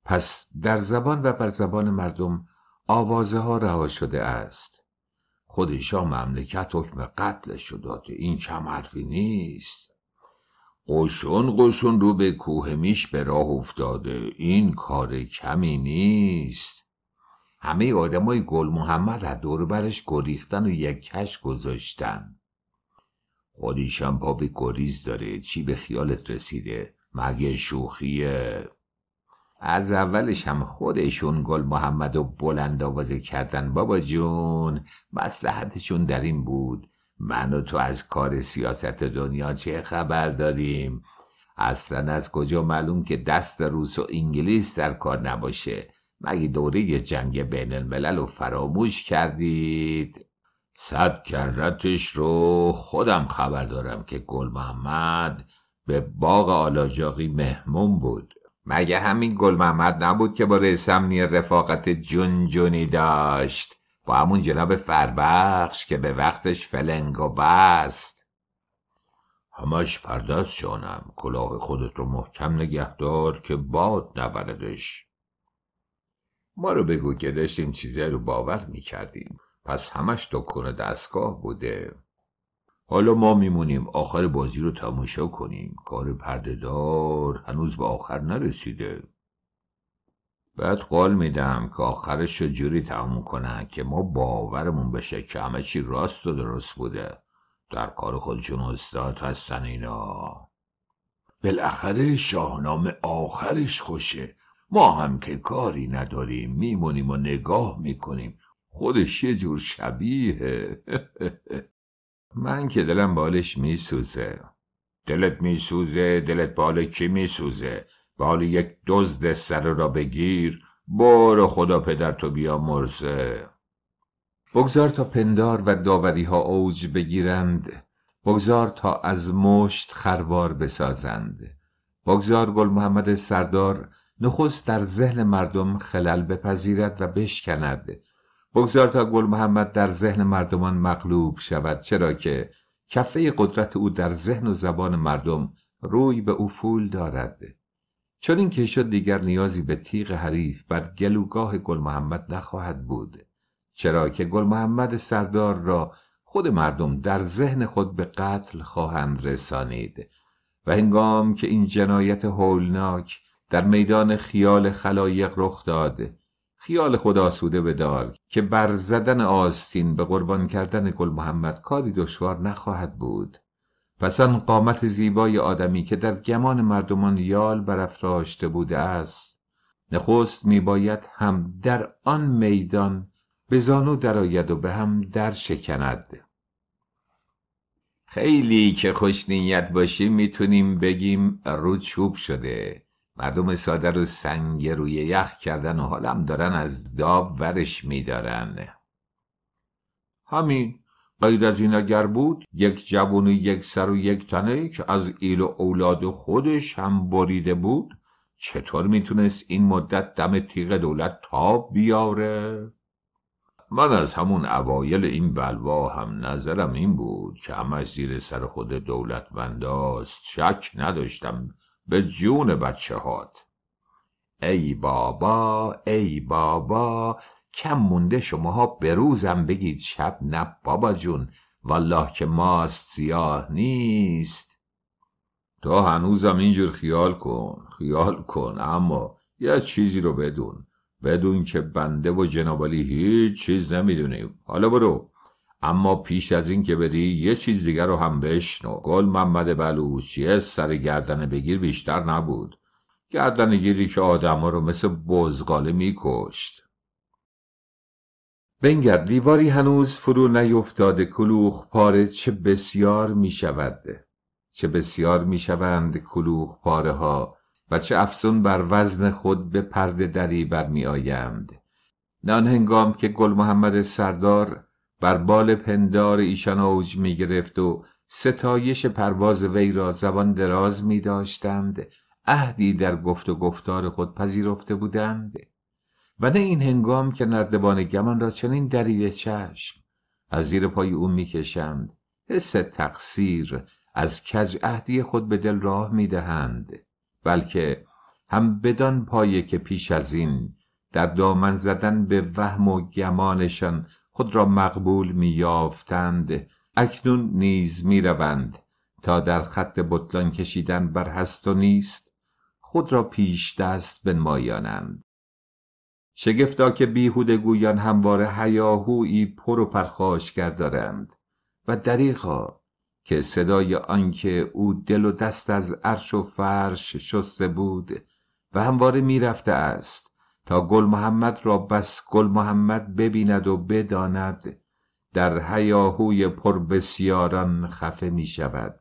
پس در زبان و بر زبان مردم آوازه ها رها شده است خودشا مملکت حکم قتلش داده این کم حرفی نیست قشون قشون رو به کوه میش به راه افتاده این کار کمی نیست همه آدمای گل محمد از برش گریختن و یک کش گذاشتن خودیشم پا به گریز داره چی به خیالت رسیده مگه شوخیه از اولش هم خودشون گل محمد و بلند آوازه کردن بابا جون مسلحتشون در این بود من و تو از کار سیاست دنیا چه خبر داریم اصلا از کجا معلوم که دست روس و انگلیس در کار نباشه مگه دوره جنگ بین الملل رو فراموش کردید صد کرتش رو خودم خبر دارم که گل محمد به باغ آلاجاقی مهمون بود مگه همین گل محمد نبود که با رئیس رفاقت جونجونی داشت با همون جناب فربخش که به وقتش فلنگ و بست همش پرداز شانم کلاه خودت رو محکم نگهدار که باد نبردش ما رو بگو که داشتیم چیزی رو باور میکردیم پس همش دکون دستگاه بوده حالا ما میمونیم آخر بازی رو تماشا کنیم کار پردهدار هنوز به آخر نرسیده بعد قول میدم که آخرش رو جوری تموم کنن که ما باورمون بشه که همه چی راست و درست بوده در کار خودشون استاد هستن اینا بالاخره شاهنامه آخرش خوشه ما هم که کاری نداریم میمونیم و نگاه میکنیم خودش یه جور شبیه من که دلم بالش میسوزه دلت میسوزه دلت بال کی میسوزه بال یک دزد سر را بگیر برو خدا پدر تو بیا مرزه بگذار تا پندار و داوری ها اوج بگیرند بگذار تا از مشت خروار بسازند بگذار گل محمد سردار نخست در ذهن مردم خلل بپذیرد و بشکند بگذار تا گل محمد در ذهن مردمان مغلوب شود چرا که کفه قدرت او در ذهن و زبان مردم روی به افول دارد چون این که شد دیگر نیازی به تیغ حریف بر گلوگاه گل محمد نخواهد بود چرا که گل محمد سردار را خود مردم در ذهن خود به قتل خواهند رسانید و هنگام که این جنایت هولناک در میدان خیال خلایق رخ داد خیال خدا به بدار که بر زدن آستین به قربان کردن گل محمد کاری دشوار نخواهد بود پس آن قامت زیبای آدمی که در گمان مردمان یال برافراشته بوده است نخست میباید هم در آن میدان به زانو درآید و به هم در شکند خیلی که خوش نیت باشیم میتونیم بگیم رود چوب شده مردم ساده رو سنگ روی یخ کردن و حالم دارن از داب ورش میدارن همین قید از این اگر بود یک جوون و یک سر و یک تنه که از ایل و اولاد خودش هم بریده بود چطور میتونست این مدت دم تیغ دولت تاب بیاره؟ من از همون اوایل این بلوا هم نظرم این بود که همش زیر سر خود دولت بنداست شک نداشتم به جون بچه هات ای بابا ای بابا کم مونده شماها به روزم بگید شب نه بابا جون والله که ماست سیاه نیست تا هنوزم اینجور خیال کن خیال کن اما یه چیزی رو بدون بدون که بنده و جنابالی هیچ چیز نمیدونیم حالا برو اما پیش از این که بری یه چیز دیگر رو هم بشنو گل محمد بلوچیه سر گردن بگیر بیشتر نبود گردن گیری که ها رو مثل بزغاله میکشت بنگر دیواری هنوز فرو نیفتاده کلوخ پاره چه بسیار میشود چه بسیار میشوند کلوخ پاره ها و چه افزون بر وزن خود به پرده دری برمیآیند نان هنگام که گل محمد سردار بر بال پندار ایشان اوج می گرفت و ستایش پرواز وی را زبان دراز می داشتند عهدی در گفت و گفتار خود پذیرفته بودند و نه این هنگام که نردبان گمان را چنین دریده چشم از زیر پای او میکشند حس تقصیر از کج عهدی خود به دل راه میدهند بلکه هم بدان پایه که پیش از این در دامن زدن به وهم و گمانشان خود را مقبول می یافتند اکنون نیز می روند تا در خط بطلان کشیدن بر هست و نیست خود را پیش دست بنمایانند شگفتا که بیهود گویان همواره حیاهوی پر و پرخاشگر دارند و دریغا که صدای آنکه او دل و دست از عرش و فرش شسته بود و همواره میرفته است تا گل محمد را بس گل محمد ببیند و بداند در هیاهوی پر بسیاران خفه می شود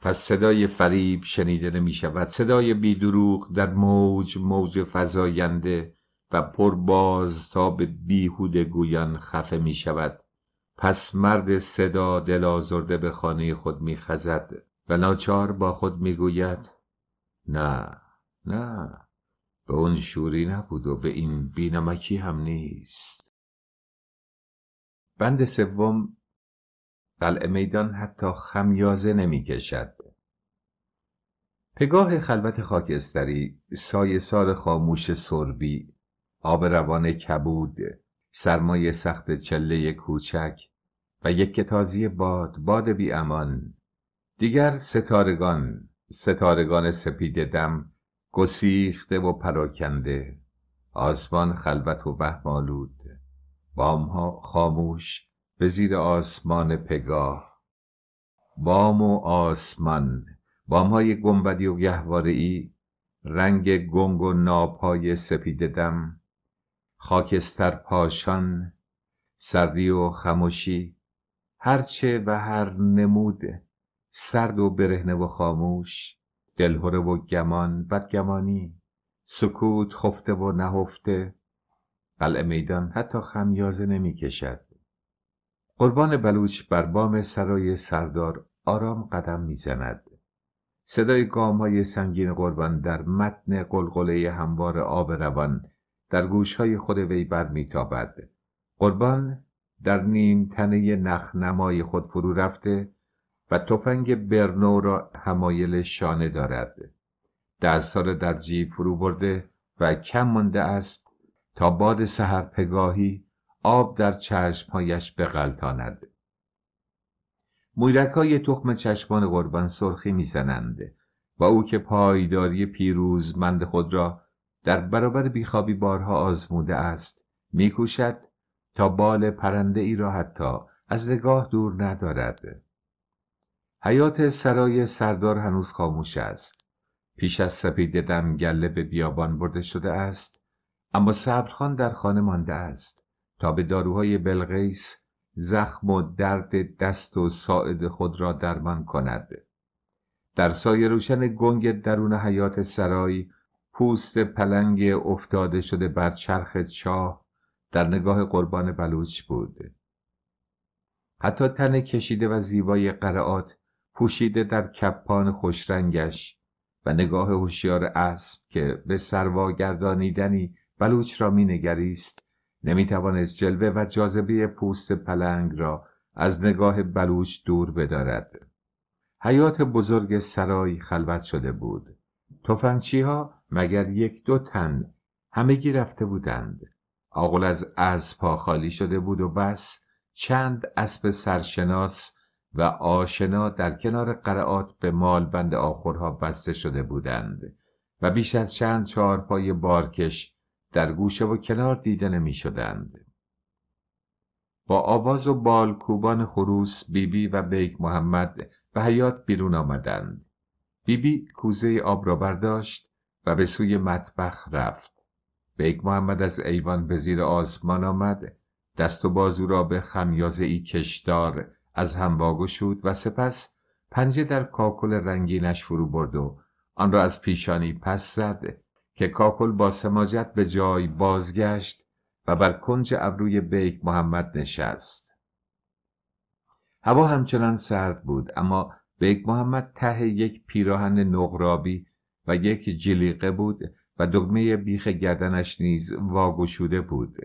پس صدای فریب شنیده نمی شود صدای بیدروغ در موج موج فزاینده و پر باز تا به بیهود گویان خفه می شود پس مرد صدا دل آزرده به خانه خود می خزد و ناچار با خود می گوید نه نه به اون شوری نبود و به این بینمکی هم نیست بند سوم قلعه میدان حتی خمیازه نمی کشد پگاه خلوت خاکستری سایه سار خاموش سربی آب روان کبود سرمایه سخت چله کوچک و یک تازی باد باد بی امان دیگر ستارگان ستارگان سپید دم گسیخته و پراکنده آسمان خلوت و وهم آلود بامها خاموش به زیر آسمان پگاه بام و آسمان بامهای گنبدی و گهوارهای رنگ گنگ و ناپای سپیددم، دم خاکستر پاشان سردی و خموشی هرچه و هر نموده، سرد و برهنه و خاموش دلهوره و گمان بدگمانی سکوت خفته و نهفته قلعه میدان حتی خمیازه نمی کشد قربان بلوچ بر بام سرای سردار آرام قدم میزند. صدای گام های سنگین قربان در متن قلقله هموار آب روان در گوش های خود وی بر میتابد. قربان در نیم تنه نخنمای خود فرو رفته و تفنگ برنو را همایل شانه دارد در سال در جیب فرو برده و کم مانده است تا باد سحر پگاهی آب در چشمهایش بغلتاند مویرک های تخم چشمان قربان سرخی میزنند و او که پایداری مند خود را در برابر بیخوابی بارها آزموده است میکوشد تا بال پرنده ای را حتی از نگاه دور ندارد حیات سرای سردار هنوز خاموش است پیش از سپید دم گله به بیابان برده شده است اما صبرخان در خانه مانده است تا به داروهای بلغیس زخم و درد دست و ساعد خود را درمان کند در سایه روشن گنگ درون حیات سرای پوست پلنگ افتاده شده بر چرخ چاه در نگاه قربان بلوچ بود حتی تن کشیده و زیبای قرعات پوشیده در کپان خوشرنگش و نگاه هوشیار اسب که به سروا گردانیدنی بلوچ را مینگریست نمیتوانست جلوه و جاذبه پوست پلنگ را از نگاه بلوچ دور بدارد حیات بزرگ سرای خلوت شده بود توفنچی ها مگر یک دو تن همگی رفته بودند آقل از اسب خالی شده بود و بس چند اسب سرشناس و آشنا در کنار قرعات به مال بند آخرها بسته شده بودند و بیش از چند چهارپای بارکش در گوشه و کنار دیده نمی شدند. با آواز و بالکوبان خروس بیبی و بیک محمد به حیات بیرون آمدند. بیبی کوزه آب را برداشت و به سوی مطبخ رفت. بیک محمد از ایوان به زیر آسمان آمد دست و بازو را به خمیازه ای کشدار از هم شد و سپس پنجه در کاکل رنگینش فرو برد و آن را از پیشانی پس زد که کاکل با سماجت به جای بازگشت و بر کنج ابروی بیک محمد نشست هوا همچنان سرد بود اما بیک محمد ته یک پیراهن نقرابی و یک جلیقه بود و دگمه بیخ گردنش نیز شده بود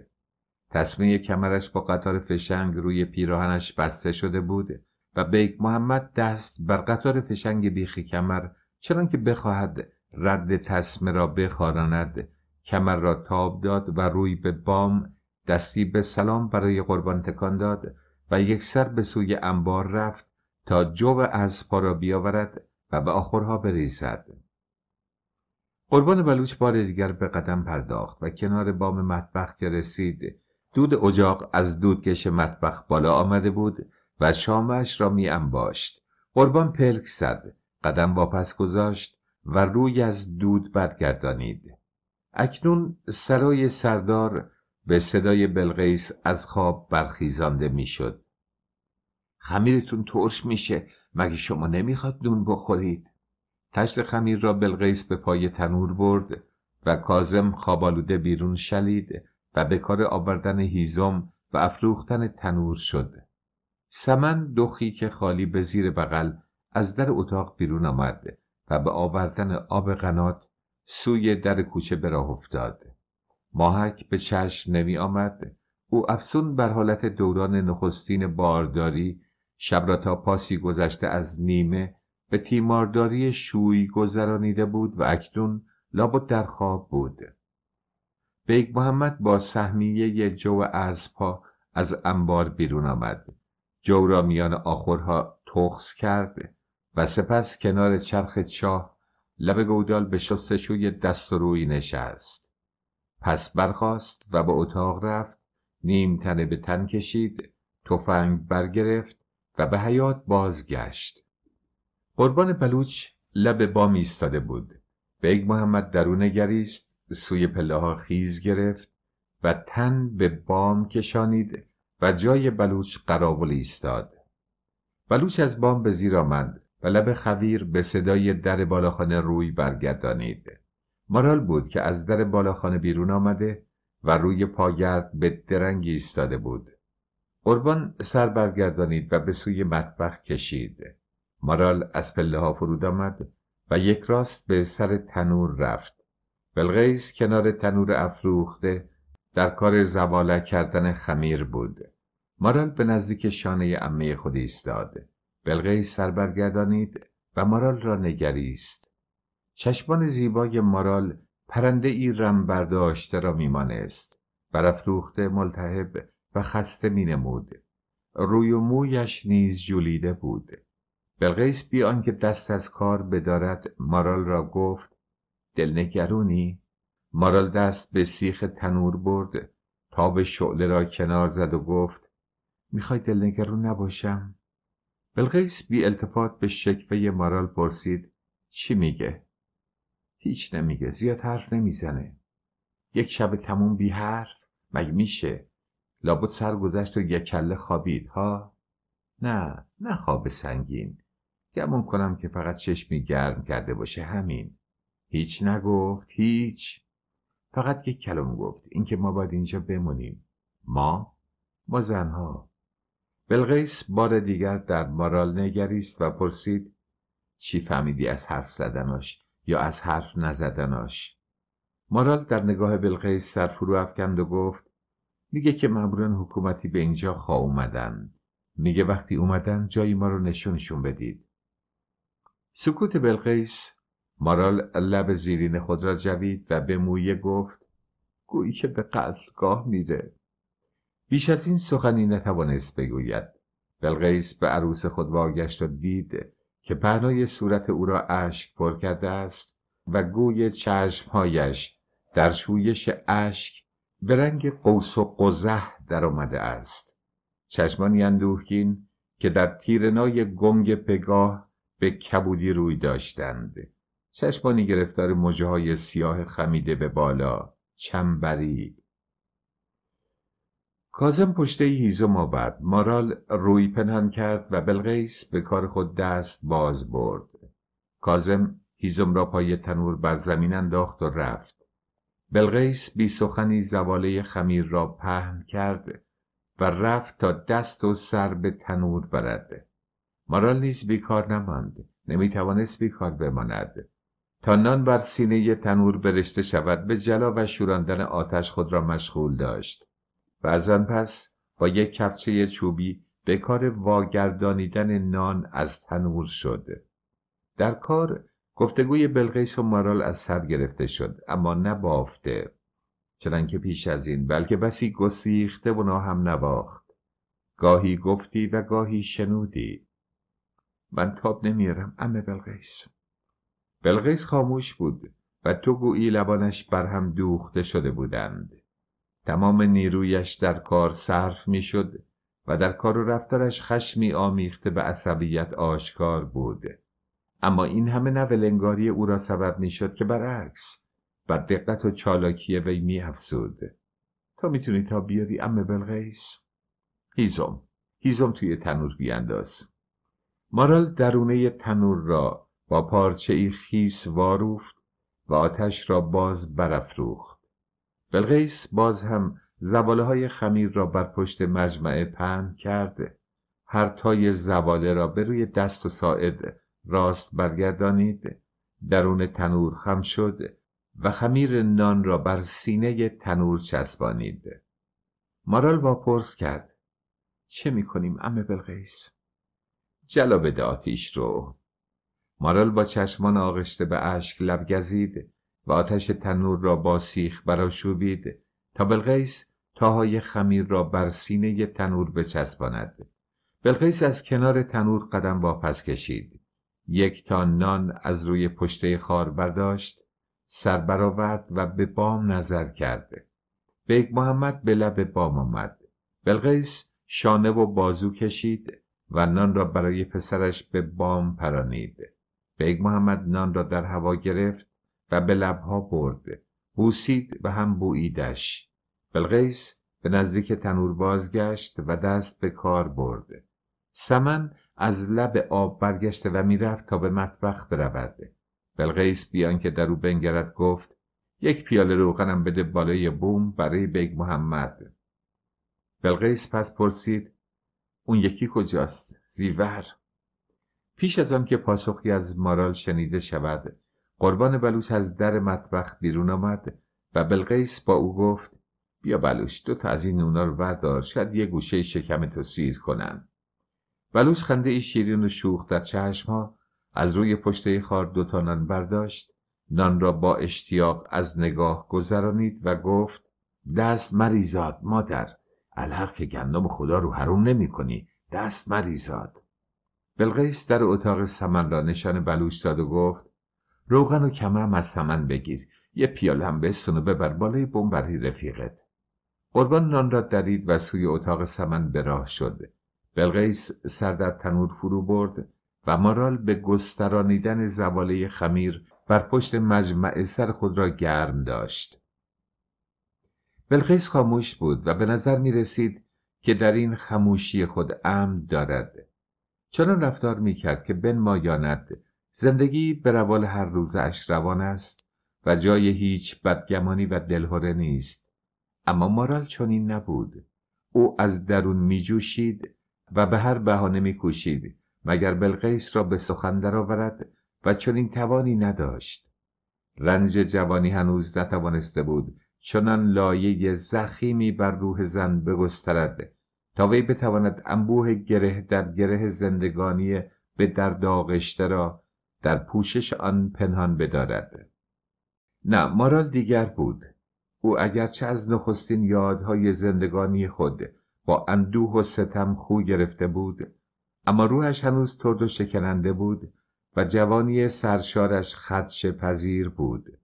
تصمیم کمرش با قطار فشنگ روی پیراهنش بسته شده بود و بیک محمد دست بر قطار فشنگ بیخی کمر چنان که بخواهد رد تصمه را بخاراند کمر را تاب داد و روی به بام دستی به سلام برای قربان تکان داد و یک سر به سوی انبار رفت تا جو از را بیاورد و به آخرها بریزد قربان بلوچ بار دیگر به قدم پرداخت و کنار بام مطبخ که رسید دود اجاق از دودکش مطبخ بالا آمده بود و شامش را می انباشت. قربان پلک زد قدم واپس گذاشت و روی از دود برگردانید اکنون سرای سردار به صدای بلغیس از خواب برخیزانده میشد خمیرتون ترش میشه مگه شما نمیخواد دون بخورید تشت خمیر را بلغیس به پای تنور برد و کازم خوابالوده بیرون شلید و به کار آوردن هیزم و افروختن تنور شد سمن دخی که خالی به زیر بغل از در اتاق بیرون آمد و به آوردن آب قنات سوی در کوچه به راه افتاد ماهک به چشم نمی آمد او افسون بر حالت دوران نخستین بارداری شب را تا پاسی گذشته از نیمه به تیمارداری شوی گذرانیده بود و اکنون لابد در خواب بود بیگ محمد با سهمیه جو پا از انبار بیرون آمد جو را میان آخرها تخس کرد و سپس کنار چرخ چاه لب گودال به شستشوی دست و روی نشست پس برخاست و به اتاق رفت نیم تنه به تن کشید تفنگ برگرفت و به حیات بازگشت قربان بلوچ لب بام ایستاده بود بیگ محمد درونه گریست سوی پله ها خیز گرفت و تن به بام کشانید و جای بلوچ قراول ایستاد بلوچ از بام به زیر آمد و لب خویر به صدای در بالاخانه روی برگردانید مارال بود که از در بالاخانه بیرون آمده و روی پاگرد به درنگ ایستاده بود قربان سر برگردانید و به سوی مطبخ کشید مارال از پله ها فرود آمد و یک راست به سر تنور رفت بلغیس کنار تنور افروخته در کار زباله کردن خمیر بود مارال به نزدیک شانه امه خود ایستاد بلغیس سربرگردانید و مارال را نگریست چشمان زیبای مارال پرنده ای رم برداشته را میمانست برافروخته ملتهب و خسته مینمود روی و مویش نیز جولیده بود بلغیس بی آنکه دست از کار بدارد مارال را گفت دلنگرونی مارال دست به سیخ تنور برد به شعله را کنار زد و گفت میخوای دلنگرون نباشم بلغیس بی التفات به شکفه مارال پرسید چی میگه هیچ نمیگه زیاد حرف نمیزنه یک شب تموم بی حرف مگه میشه لابد گذشت و یک کله خوابید ها نه نه خواب سنگین گمون کنم که فقط چشمی گرم کرده باشه همین هیچ نگفت هیچ فقط یک کلم گفت اینکه ما باید اینجا بمونیم ما ما زنها بلقیس بار دیگر در مارال نگریست و پرسید چی فهمیدی از حرف زدناش یا از حرف نزدناش مارال در نگاه بلقیس سر فرو افکند و گفت میگه که مأموران حکومتی به اینجا خواه اومدن میگه وقتی اومدن جایی ما رو نشونشون بدید سکوت بلغیس مارال لب زیرین خود را جوید و به مویه گفت گویی که به قتلگاه میره بیش از این سخنی نتوانست بگوید بلغیس به عروس خود واگشت و دید که پهنای صورت او را اشک پر کرده است و گوی چشمهایش در شویش اشک به رنگ قوس و در درآمده است چشمانی اندوهگین که در تیرنای گنگ پگاه به کبودی روی داشتند چشمانی گرفتار موجه های سیاه خمیده به بالا چمبری کازم پشته هیزم آورد مارال روی پنهان کرد و بلغیس به کار خود دست باز برد کازم هیزم را پای تنور بر زمین انداخت و رفت بلغیس بی سخنی زواله خمیر را پهن کرد و رفت تا دست و سر به تنور برد مارال نیز بیکار نماند نمی توانست بیکار بماند تا نان بر سینه تنور برشته شود به جلا و شوراندن آتش خود را مشغول داشت و از آن پس با یک کفچه چوبی به کار واگردانیدن نان از تنور شد در کار گفتگوی بلقیس و مارال از سر گرفته شد اما نبافته بافته چنانکه پیش از این بلکه بسی گسیخته و ناهم نباخت گاهی گفتی و گاهی شنودی من تاب نمیارم امه بلقیس بلغیس خاموش بود و تو گویی لبانش بر هم دوخته شده بودند تمام نیرویش در کار صرف میشد و در کار و رفتارش خشمی آمیخته به عصبیت آشکار بود اما این همه نولنگاری او را سبب میشد که برعکس و دقت و چالاکی وی میافزود تا میتونی تا بیاری ام بلقیس هیزم هیزم توی تنور بیانداز مارال درونه تنور را با پارچه ای خیس واروفت و آتش را باز برافروخت بلغیس باز هم زباله های خمیر را بر پشت مجمعه پهن کرده هر تای زواله را به روی دست و ساعد راست برگردانید درون تنور خم شد و خمیر نان را بر سینه تنور چسبانید مارال پرس کرد چه می کنیم امه بلغیس جلو بده آتیش رو مارل با چشمان آغشته به عشق لب گزید و آتش تنور را با سیخ براشوبید تا بلغیس تاهای خمیر را بر سینه تنور بچسباند بلغیس از کنار تنور قدم واپس کشید یک تا نان از روی پشته خار برداشت سر برآورد و به بام نظر کرد بیگ محمد به لب بام آمد بلغیس شانه و بازو کشید و نان را برای پسرش به بام پرانید بیگ محمد نان را در هوا گرفت و به لبها برد بوسید و هم بوییدش بلقیس به نزدیک تنور بازگشت و دست به کار برد سمن از لب آب برگشته و میرفت تا به مطبخ برود بلقیس بیان که در او بنگرد گفت یک پیاله روغنم بده بالای بوم برای بیگ محمد بلقیس پس پرسید اون یکی کجاست زیور پیش از آنکه پاسخی از مارال شنیده شود قربان بلوس از در مطبخ بیرون آمد و بلقیس با او گفت بیا بلوش دو تا از این نونا رو بردار شاید یه گوشه شکم تو سیر کنن بلوش خنده ای شیرین و شوخ در چشمها از روی پشته خار تا نان برداشت نان را با اشتیاق از نگاه گذرانید و گفت دست مریزاد مادر الحق که گندم خدا رو حروم نمی کنی دست مریزاد بلقیس در اتاق سمن را نشان بلوش داد و گفت روغن و کمه از سمن بگیر یه پیاله هم و ببر بالای برای رفیقت قربان نان را درید و سوی اتاق سمن به راه شد بلقیس سر در تنور فرو برد و مارال به گسترانیدن زباله خمیر بر پشت مجمع سر خود را گرم داشت بلغیس خاموش بود و به نظر می رسید که در این خموشی خود امن دارد چنان رفتار میکرد که بنمایاند زندگی به روال هر اش روان است و جای هیچ بدگمانی و دلهوره نیست اما مارال چنین نبود او از درون جوشید و به هر بهانه میکوشید مگر بلقیس را به سخن درآورد و چنین توانی نداشت رنج جوانی هنوز نتوانسته بود چنان لایه زخیمی بر روح زن بگسترد تا وی بتواند انبوه گره در گره زندگانی به در را در پوشش آن پنهان بدارد نه مارال دیگر بود او اگرچه از نخستین یادهای زندگانی خود با اندوه و ستم خو گرفته بود اما روحش هنوز ترد و شکننده بود و جوانی سرشارش خدش پذیر بود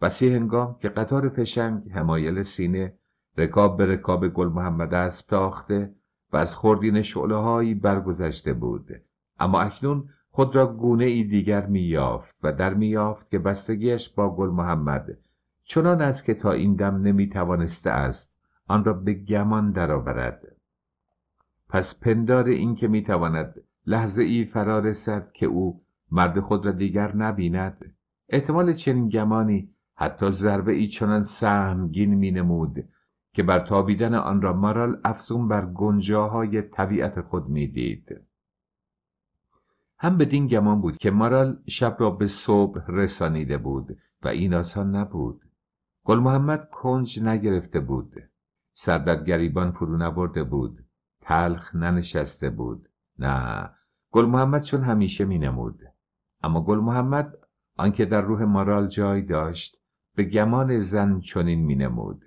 و سی هنگام که قطار فشنگ همایل سینه رکاب به رکاب گل محمد اسب تاخته و از خوردین شعله هایی برگذشته بود اما اکنون خود را گونه ای دیگر میافت و در میافت که بستگیش با گل محمد چنان است که تا این دم نمی توانسته است آن را به گمان درآورد پس پندار این که می تواند لحظه ای فرار سد که او مرد خود را دیگر نبیند احتمال چنین گمانی حتی ضربه ای چنان سهمگین می نمود که بر تابیدن آن را مارال افزون بر گنجاهای طبیعت خود میدید هم بدین گمان بود که مارال شب را به صبح رسانیده بود و این آسان نبود گل محمد کنج نگرفته بود سردت گریبان فرو نبرده بود تلخ ننشسته بود نه گل محمد چون همیشه می نمود اما گل محمد آنکه در روح مارال جای داشت به گمان زن چنین می نمود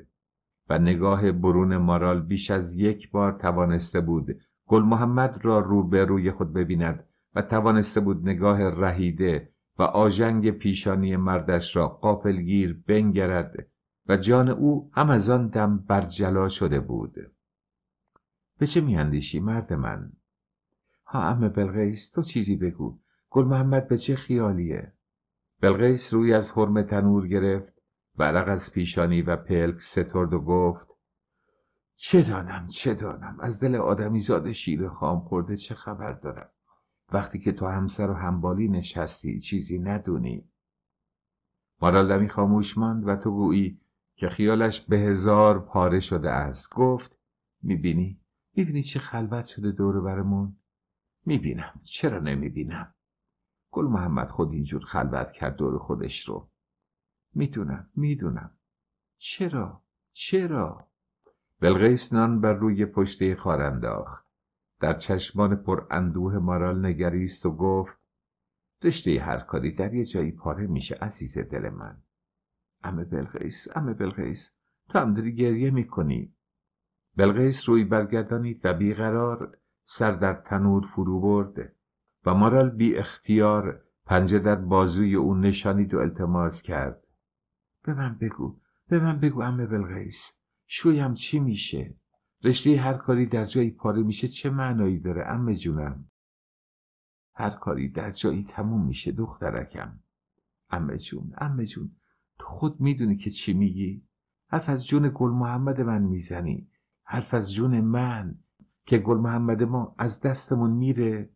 و نگاه برون مارال بیش از یک بار توانسته بود گل محمد را روبروی خود ببیند و توانسته بود نگاه رهیده و آژنگ پیشانی مردش را گیر بنگرد و جان او هم از آن دم برجلا شده بود به چه میاندیشی مرد من ها ام بلغیس تو چیزی بگو گل محمد به چه خیالیه بلغیس روی از حرم تنور گرفت ورق از پیشانی و پلک سترد و گفت چه دانم چه دانم از دل آدمی زاده شیر خام خورده چه خبر دارم وقتی که تو همسر و همبالی نشستی چیزی ندونی مارالدمی خاموش ماند و تو گویی که خیالش به هزار پاره شده است گفت میبینی؟ میبینی چه خلوت شده دور برمون؟ میبینم چرا نمیبینم؟ گل محمد خود اینجور خلوت کرد دور خودش رو میدونم میدونم چرا چرا بلغیس نان بر روی پشته خار انداخت در چشمان پر اندوه مارال نگریست و گفت رشته هر کاری در یه جایی پاره میشه عزیز دل من امه بلغیس امه بلغیس تو هم داری گریه میکنی بلغیس روی برگردانید و بیقرار سر در تنور فرو برد و مارال بی اختیار پنجه در بازوی او نشانی و التماس کرد به من بگو به من بگو امه بلغیس شویم چی میشه رشته هر کاری در جایی پاره میشه چه معنایی داره امه جونم هر کاری در جایی تموم میشه دخترکم امه جون امه جون تو خود میدونی که چی میگی حرف از جون گل محمد من میزنی حرف از جون من که گل محمد ما از دستمون میره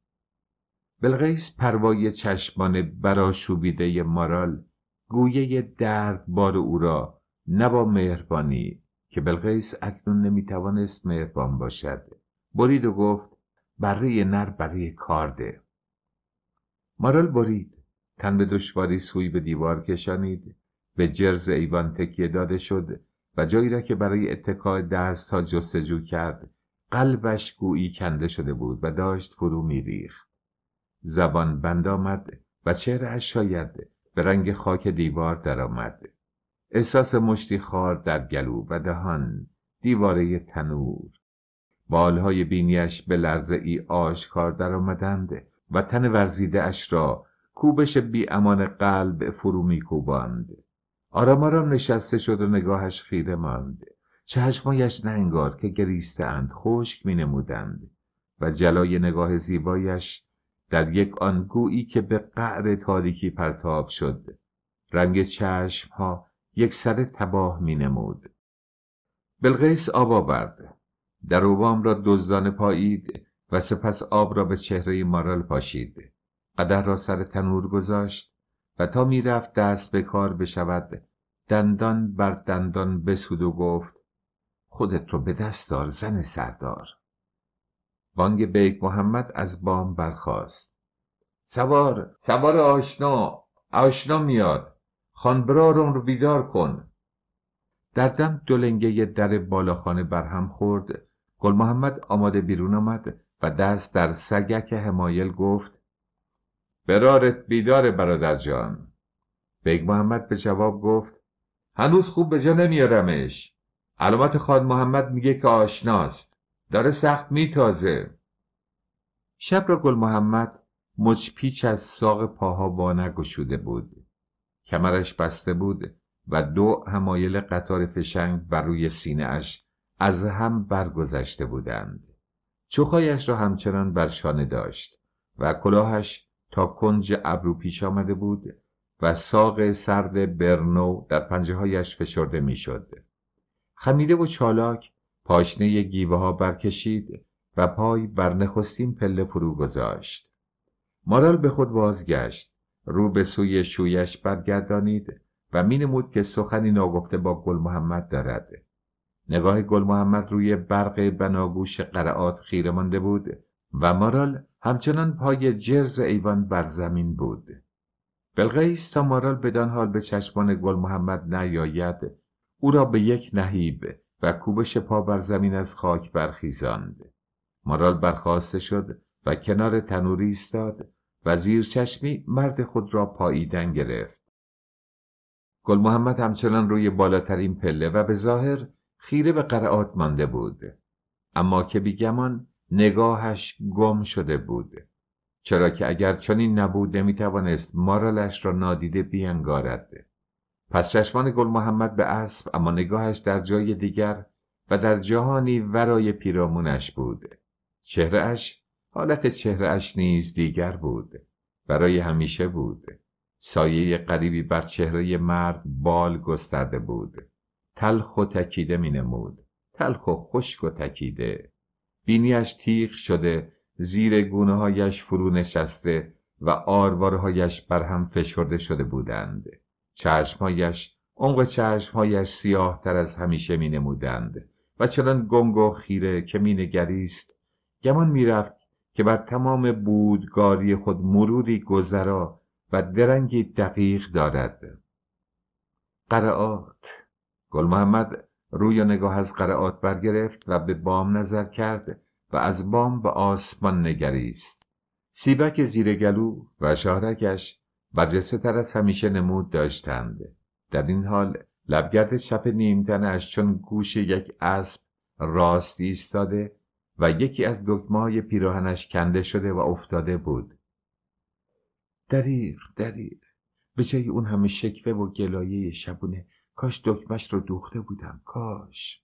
بلغیس پروای چشمان براشوبیده مارال گویه درد بار او را نه با مهربانی که بلقیس اکنون نمیتوانست مهربان باشد برید و گفت بره نر برای کارده مارل برید تن به دشواری سوی به دیوار کشانید به جرز ایوان تکیه داده شد و جایی را که برای اتکاع دست ها جستجو کرد قلبش گویی کنده شده بود و داشت فرو میریخت زبان بند آمد و چهرهاش شاید به رنگ خاک دیوار درآمد احساس مشتی خار در گلو و دهان دیواره تنور بالهای بینیش به لرزه ای آشکار درآمدند و تن ورزیده اش را کوبش بی امان قلب فرو میکوباند آرام آرام نشسته شد و نگاهش خیره ماند چشمایش ننگار انگار که گریستند خشک نمودند و جلای نگاه زیبایش در یک آنگویی که به قعر تاریکی پرتاب شد رنگ چشم ها یک سر تباه می نمود بلغیس آب آورد در اوبام را دزدان پایید و سپس آب را به چهره مارال پاشید قدر را سر تنور گذاشت و تا رفت دست به کار بشود دندان بر دندان بسود و گفت خودت رو به دست دار زن سردار بانگ بیگ محمد از بام برخاست سوار سوار آشنا آشنا میاد خانبرارون رو بیدار کن در دم دلنگه در بالاخانه برهم خورد گل محمد آماده بیرون آمد و دست در سگک حمایل گفت برارت بیدار برادر جان بیگ محمد به جواب گفت هنوز خوب به جا نمیارمش علامت خان محمد میگه که آشناست داره سخت میتازه شب را گل محمد پیچ از ساق پاها با نگشوده بود کمرش بسته بود و دو همایل قطار فشنگ بر روی سینه اش از هم برگذشته بودند چوخایش را همچنان بر شانه داشت و کلاهش تا کنج ابرو پیش آمده بود و ساق سرد برنو در پنجه هایش فشرده میشد. خمیده و چالاک پاشنه گیوه ها برکشید و پای بر نخستین پله فرو گذاشت. مارال به خود بازگشت. رو به سوی شویش برگردانید و مینمود که سخنی ناگفته با گل محمد دارد. نگاه گل محمد روی برق بناگوش قرعات خیره مانده بود و مارال همچنان پای جرز ایوان بر زمین بود. بلغیس تا مارال بدان حال به چشمان گل محمد نیاید او را به یک نهیب و کوبش پا بر زمین از خاک برخیزاند مارال برخواسته شد و کنار تنوری ایستاد و زیر چشمی مرد خود را پاییدن گرفت گل محمد همچنان روی بالاترین پله و به ظاهر خیره به قرعات مانده بود اما که بیگمان نگاهش گم شده بود چرا که اگر چنین نبود نمیتوانست مارالش را نادیده بینگارد پس چشمان گل محمد به اسب اما نگاهش در جای دیگر و در جهانی ورای پیرامونش بود چهرهش حالت چهرهش نیز دیگر بود برای همیشه بود سایه قریبی بر چهره مرد بال گسترده بود تلخ و تکیده می نمود تلخ و خشک و تکیده بینیش تیغ شده زیر گونه هایش فرو نشسته و آروارهایش بر هم فشرده شده بودند چشمهایش عمق چشمهایش سیاه تر از همیشه می نمودند و چنان گنگ و خیره که می نگریست گمان می رفت که بر تمام بودگاری خود مروری گذرا و درنگی دقیق دارد قرعات گل محمد روی نگاه از قرعات برگرفت و به بام نظر کرد و از بام به آسمان نگریست سیبک زیر گلو و شارکش برجسته تر از همیشه نمود داشتند در این حال لبگرد چپ از چون گوش یک اسب راست ایستاده و یکی از دکمه های پیراهنش کنده شده و افتاده بود دریق دریق به جای اون همه شکوه و گلایه شبونه کاش دکمش رو دوخته بودم کاش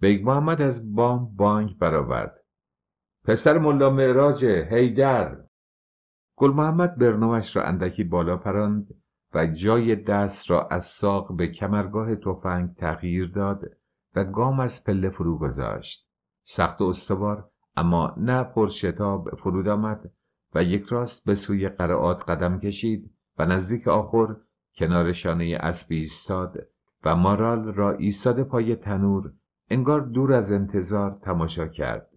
بیگ محمد از بام بانگ برآورد پسر ملا معراج هیدر گل محمد برنامش را اندکی بالا پراند و جای دست را از ساق به کمرگاه تفنگ تغییر داد و گام از پله فرو گذاشت سخت و استوار اما نه پرشتاب فرود آمد و یک راست به سوی قرعات قدم کشید و نزدیک آخر کنار شانه اسبی ایستاد و مارال را ایستاده پای تنور انگار دور از انتظار تماشا کرد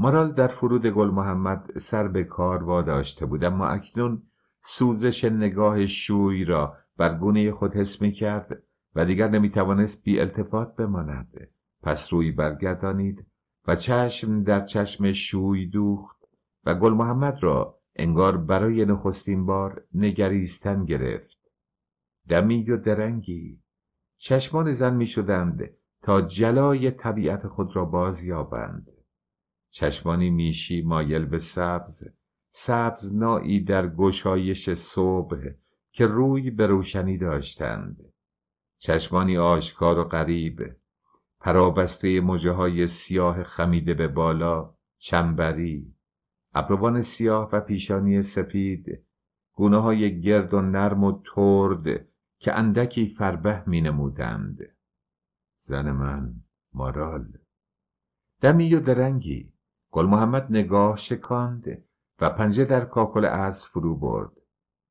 مارال در فرود گل محمد سر به کار واداشته بود اما اکنون سوزش نگاه شوی را بر گونه خود حس می کرد و دیگر نمی توانست بی التفات بماند پس روی برگردانید و چشم در چشم شوی دوخت و گل محمد را انگار برای نخستین بار نگریستن گرفت دمی و درنگی چشمان زن می شدند تا جلای طبیعت خود را بازیابند. چشمانی میشی مایل به سبز سبز نایی در گشایش صبح که روی به روشنی داشتند چشمانی آشکار و غریب پرابسته مجه های سیاه خمیده به بالا چنبری ابروان سیاه و پیشانی سپید گونه های گرد و نرم و ترد که اندکی فربه می نمودند زن من مارال دمی و درنگی گل محمد نگاه شکاند و پنجه در کاکل اسب فرو برد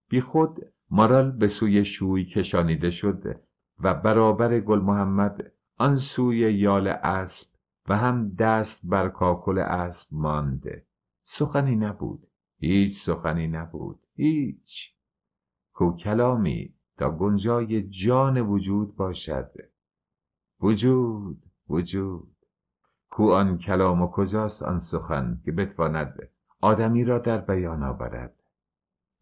بیخود مارال به سوی شوی کشانیده شد و برابر گل محمد آن سوی یال اسب و هم دست بر کاکل اسب مانده سخنی نبود هیچ سخنی نبود هیچ کو کلامی تا گنجای جان وجود باشد وجود وجود کو آن کلام و کجاست آن سخن که بتواند آدمی را در بیان آورد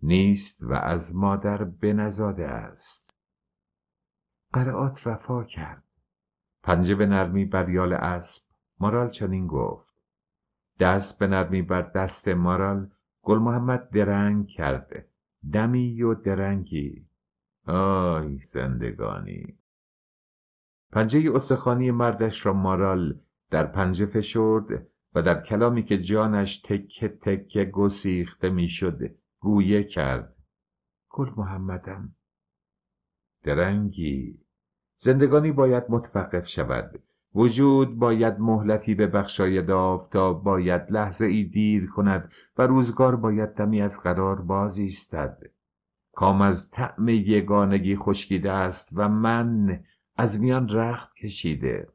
نیست و از مادر بنزاده است قرعات وفا کرد پنجه به نرمی بر یال اسب مارال چنین گفت دست به نرمی بر دست مارال گل محمد درنگ کرده دمی و درنگی آی زندگانی پنجه استخوانی مردش را مارال در پنجه فشرد و در کلامی که جانش تکه تکه گسیخته میشد گویه کرد گل محمدم درنگی زندگانی باید متوقف شود وجود باید مهلتی به بخشاید آفتاب باید لحظه ای دیر کند و روزگار باید دمی از قرار باز ایستد کام از طعم یگانگی خشکیده است و من از میان رخت کشیده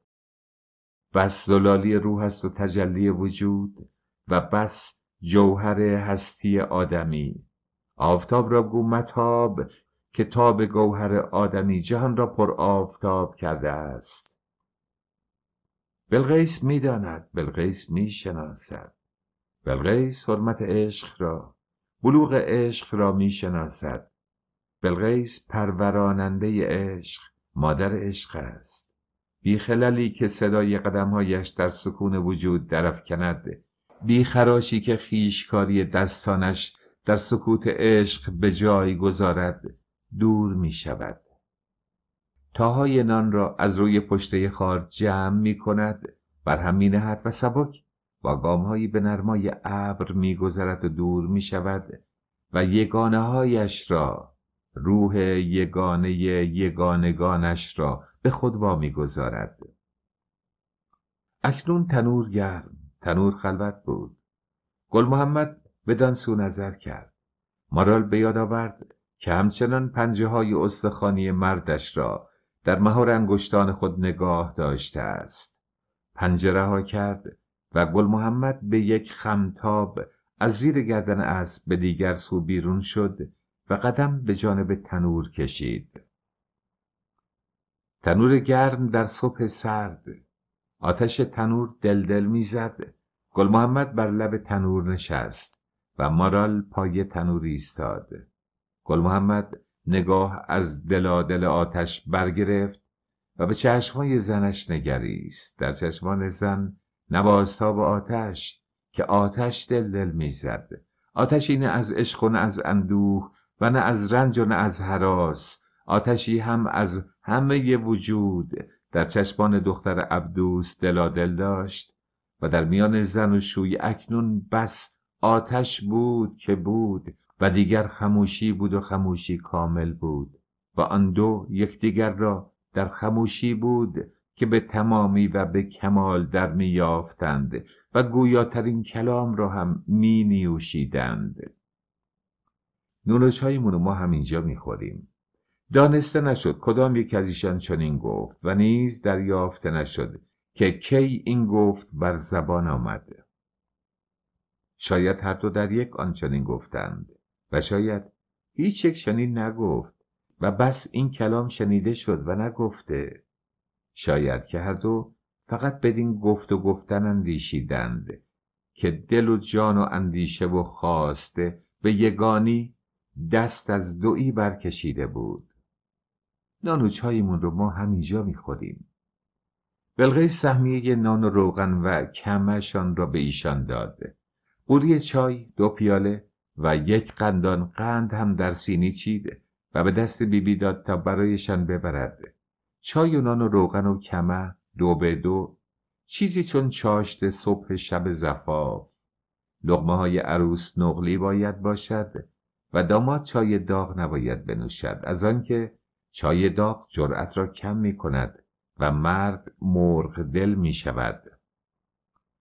بس زلالی روح است و تجلی وجود و بس جوهر هستی آدمی آفتاب را گو متاب که گوهر آدمی جهان را پر آفتاب کرده است بلغیس میداند بلغیس میشناسد بلغیس حرمت عشق را بلوغ عشق را میشناسد بلغیس پروراننده عشق مادر عشق است خلالی که صدای قدمهایش در سکون وجود درف کند خراشی که خیشکاری دستانش در سکوت عشق به جای گذارد دور می شود تاهای نان را از روی پشته خار جمع می کند بر هم می نهد و سبک با گامهایی به نرمای ابر می و دور می شود و یگانه هایش را روح یگانه یگانگانش را به خود وا میگذارد اکنون تنور گرم تنور خلوت بود گل محمد به دانسو نظر کرد مارال به یاد آورد که همچنان پنجه های استخانی مردش را در مهار انگشتان خود نگاه داشته است پنجره ها کرد و گل محمد به یک خمتاب از زیر گردن اسب به دیگر سو بیرون شد و قدم به جانب تنور کشید تنور گرم در صبح سرد آتش تنور دلدل میزد گل محمد بر لب تنور نشست و مارال پای تنور ایستاد گل محمد نگاه از دلادل آتش برگرفت و به چشمان زنش نگریست در چشمان زن به آتش که آتش دل دل میزد آتش اینه از عشق و از اندوه و نه از رنج و نه از حراس آتشی هم از همه وجود در چشمان دختر عبدوس دلادل داشت و در میان زن و شوی اکنون بس آتش بود که بود و دیگر خموشی بود و خموشی کامل بود و آن دو یکدیگر را در خموشی بود که به تمامی و به کمال در می یافتند و گویاترین کلام را هم می نیوشیدند نولوش ما همینجا اینجا میخوریم دانسته نشد کدام یک از ایشان چنین گفت و نیز دریافته نشد که کی این گفت بر زبان آمد شاید هر دو در یک آن چنین گفتند و شاید هیچ یک چنین نگفت و بس این کلام شنیده شد و نگفته شاید که هر دو فقط بدین گفت و گفتن اندیشیدند که دل و جان و اندیشه و خواسته به یگانی دست از دوی برکشیده بود چایمون رو ما همینجا میخوریم بلغه سهمیه نان و روغن و کمشان را به ایشان داد قوری چای دو پیاله و یک قندان قند هم در سینی چید و به دست بیبی داد تا برایشان ببرد چای و نان و روغن و کمه دو به دو چیزی چون چاشت صبح شب زفاف لغمه های عروس نقلی باید باشد و داماد چای داغ نباید بنوشد از آنکه چای داغ جرأت را کم می کند و مرد مرغ دل می شود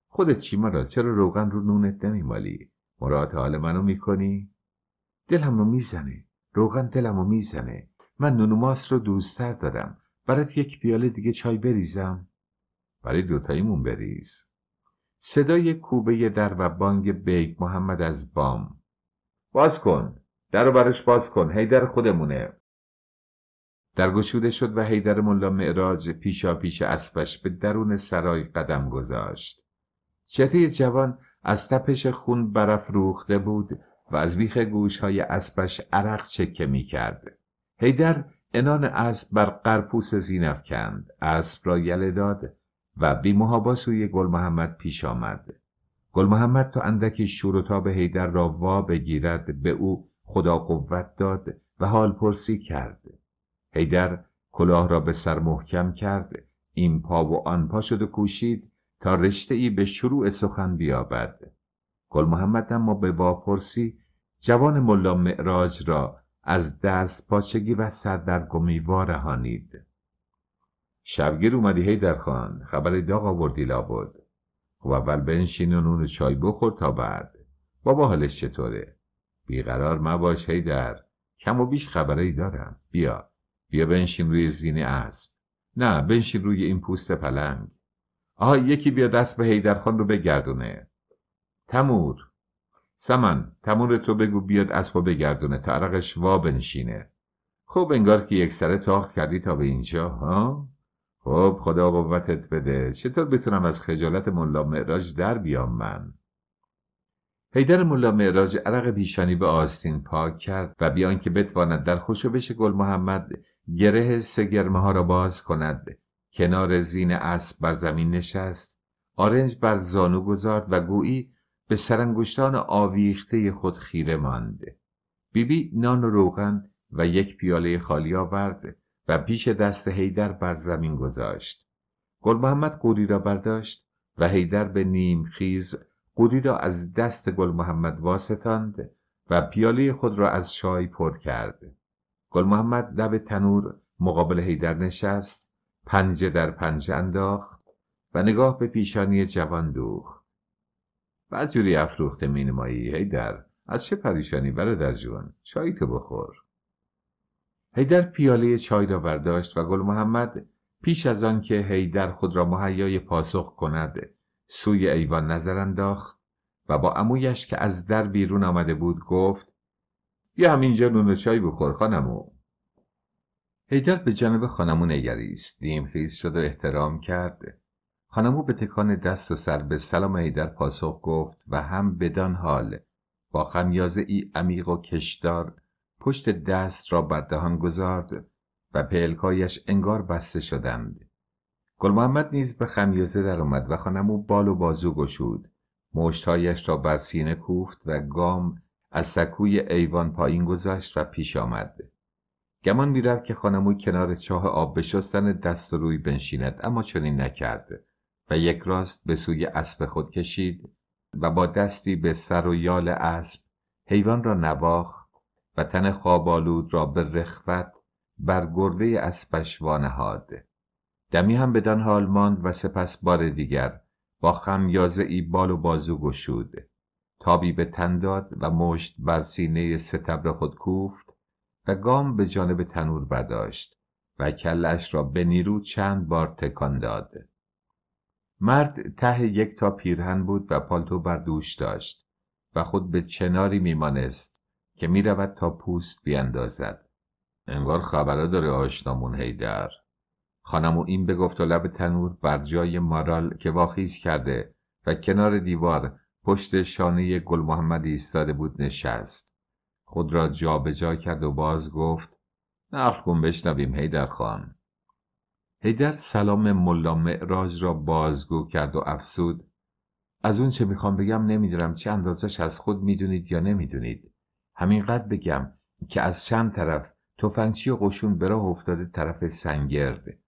خودت چی مراد؟ چرا روغن رو نونت نمی مالی؟ مراد حال منو میکنی دلم رو میزنه روغن دلم رو میزنه من نون ماست رو دوستتر دارم برات یک پیاله دیگه چای بریزم برای دوتاییمون بریز صدای کوبه در و بانگ بیگ محمد از بام باز کن در رو برش باز کن هیدر خودمونه در گشوده شد و هیدر ملا معراج پیشا پیش اسبش به درون سرای قدم گذاشت چته جوان از تپش خون برف روخته بود و از بیخ گوش های اسبش عرق چکه می کرد هیدر انان اسب بر قرپوس زینف کند اسب را یله داد و بی محابا سوی گل محمد پیش آمد گل محمد تا اندکی شور و تاب هیدر را وا بگیرد به او خدا قوت داد و حال پرسی کرد هیدر کلاه را به سر محکم کرد این پا و آن پا شد و کوشید تا رشته ای به شروع سخن بیابد گل محمد اما به واپرسی جوان ملا معراج را از دست پاچگی و سر در شبگیر اومدی هیدر خان خبر داغ آوردی لابد خب اول بنشین و نون چای بخور تا بعد بابا حالش چطوره بیقرار مباش هی در کم و بیش خبرایی دارم بیا بیا بنشین روی زینه اسب نه بنشین روی این پوست پلنگ آها یکی بیا دست به درخان رو بگردونه تمور سمن تمور تو بگو بیاد و بگردونه تا عرقش وا بنشینه خب انگار که یک سره تاخت کردی تا به اینجا ها خب خدا قوتت بده چطور بتونم از خجالت ملا معراج در بیام من حیدر ملا معراج عرق پیشانی به آستین پاک کرد و بیان که بتواند در بشه گل محمد گره سه ها را باز کند کنار زین اسب بر زمین نشست آرنج بر زانو گذارد و گویی به سرانگشتان آویخته خود خیره ماند بیبی نان و روغن و یک پیاله خالی آورد و پیش دست هیدر بر زمین گذاشت گل محمد قوری را برداشت و هیدر به نیم خیز قوری را از دست گل محمد واسطاند و پیاله خود را از شای پر کرد گل محمد لب تنور مقابل هیدر نشست پنجه در پنجه انداخت و نگاه به پیشانی جوان دوخت بعد جوری افروخته مینمایی هیدر از چه پریشانی برادر جون چای تو بخور هیدر پیاله چای را برداشت و گل محمد پیش از آن که هیدر خود را مهیای پاسخ کند سوی ایوان نظر انداخت و با امویش که از در بیرون آمده بود گفت یه همینجا نون و چای بخور خانمو هیدر به جانب خانمو نگریست خیز شد و احترام کرد خانمو به تکان دست و سر به سلام هیدر پاسخ گفت و هم بدان حال با خمیازه ای عمیق و کشدار پشت دست را بر دهان گذارد و پلکایش انگار بسته شدند گل محمد نیز به خمیازه درآمد و خانم او بال و بازو گشود مشتهایش را بر سینه کوفت و گام از سکوی ایوان پایین گذاشت و پیش آمد گمان میرفت که خانمو کنار چاه آب به شستن دست روی بنشیند اما چنین نکرد و یک راست به سوی اسب خود کشید و با دستی به سر و یال اسب حیوان را نواخت و تن خوابالود را به رخوت بر گرده اسبش وانهاد دمی هم بدان حال ماند و سپس بار دیگر با خمیازه ای بال و بازو گشود تابی به تن داد و مشت بر سینه ستبر خود کوفت و گام به جانب تنور برداشت و کلش را به نیرو چند بار تکان داد مرد ته یک تا پیرهن بود و پالتو بر دوش داشت و خود به چناری میمانست که میرود تا پوست بیاندازد انگار خبره داره آشنامون هیدر خانم و این بگفت و لب تنور بر جای مارال که واخیز کرده و کنار دیوار پشت شانه گل محمد ایستاده بود نشست خود را جابجا جا کرد و باز گفت نخ کن بشنویم هیدر خان هیدر سلام ملا معراج را بازگو کرد و افسود از اون چه میخوام بگم نمیدونم چه اندازش از خود میدونید یا نمیدونید همینقدر بگم که از چند طرف تفنگچی و قشون به افتاده طرف سنگرده.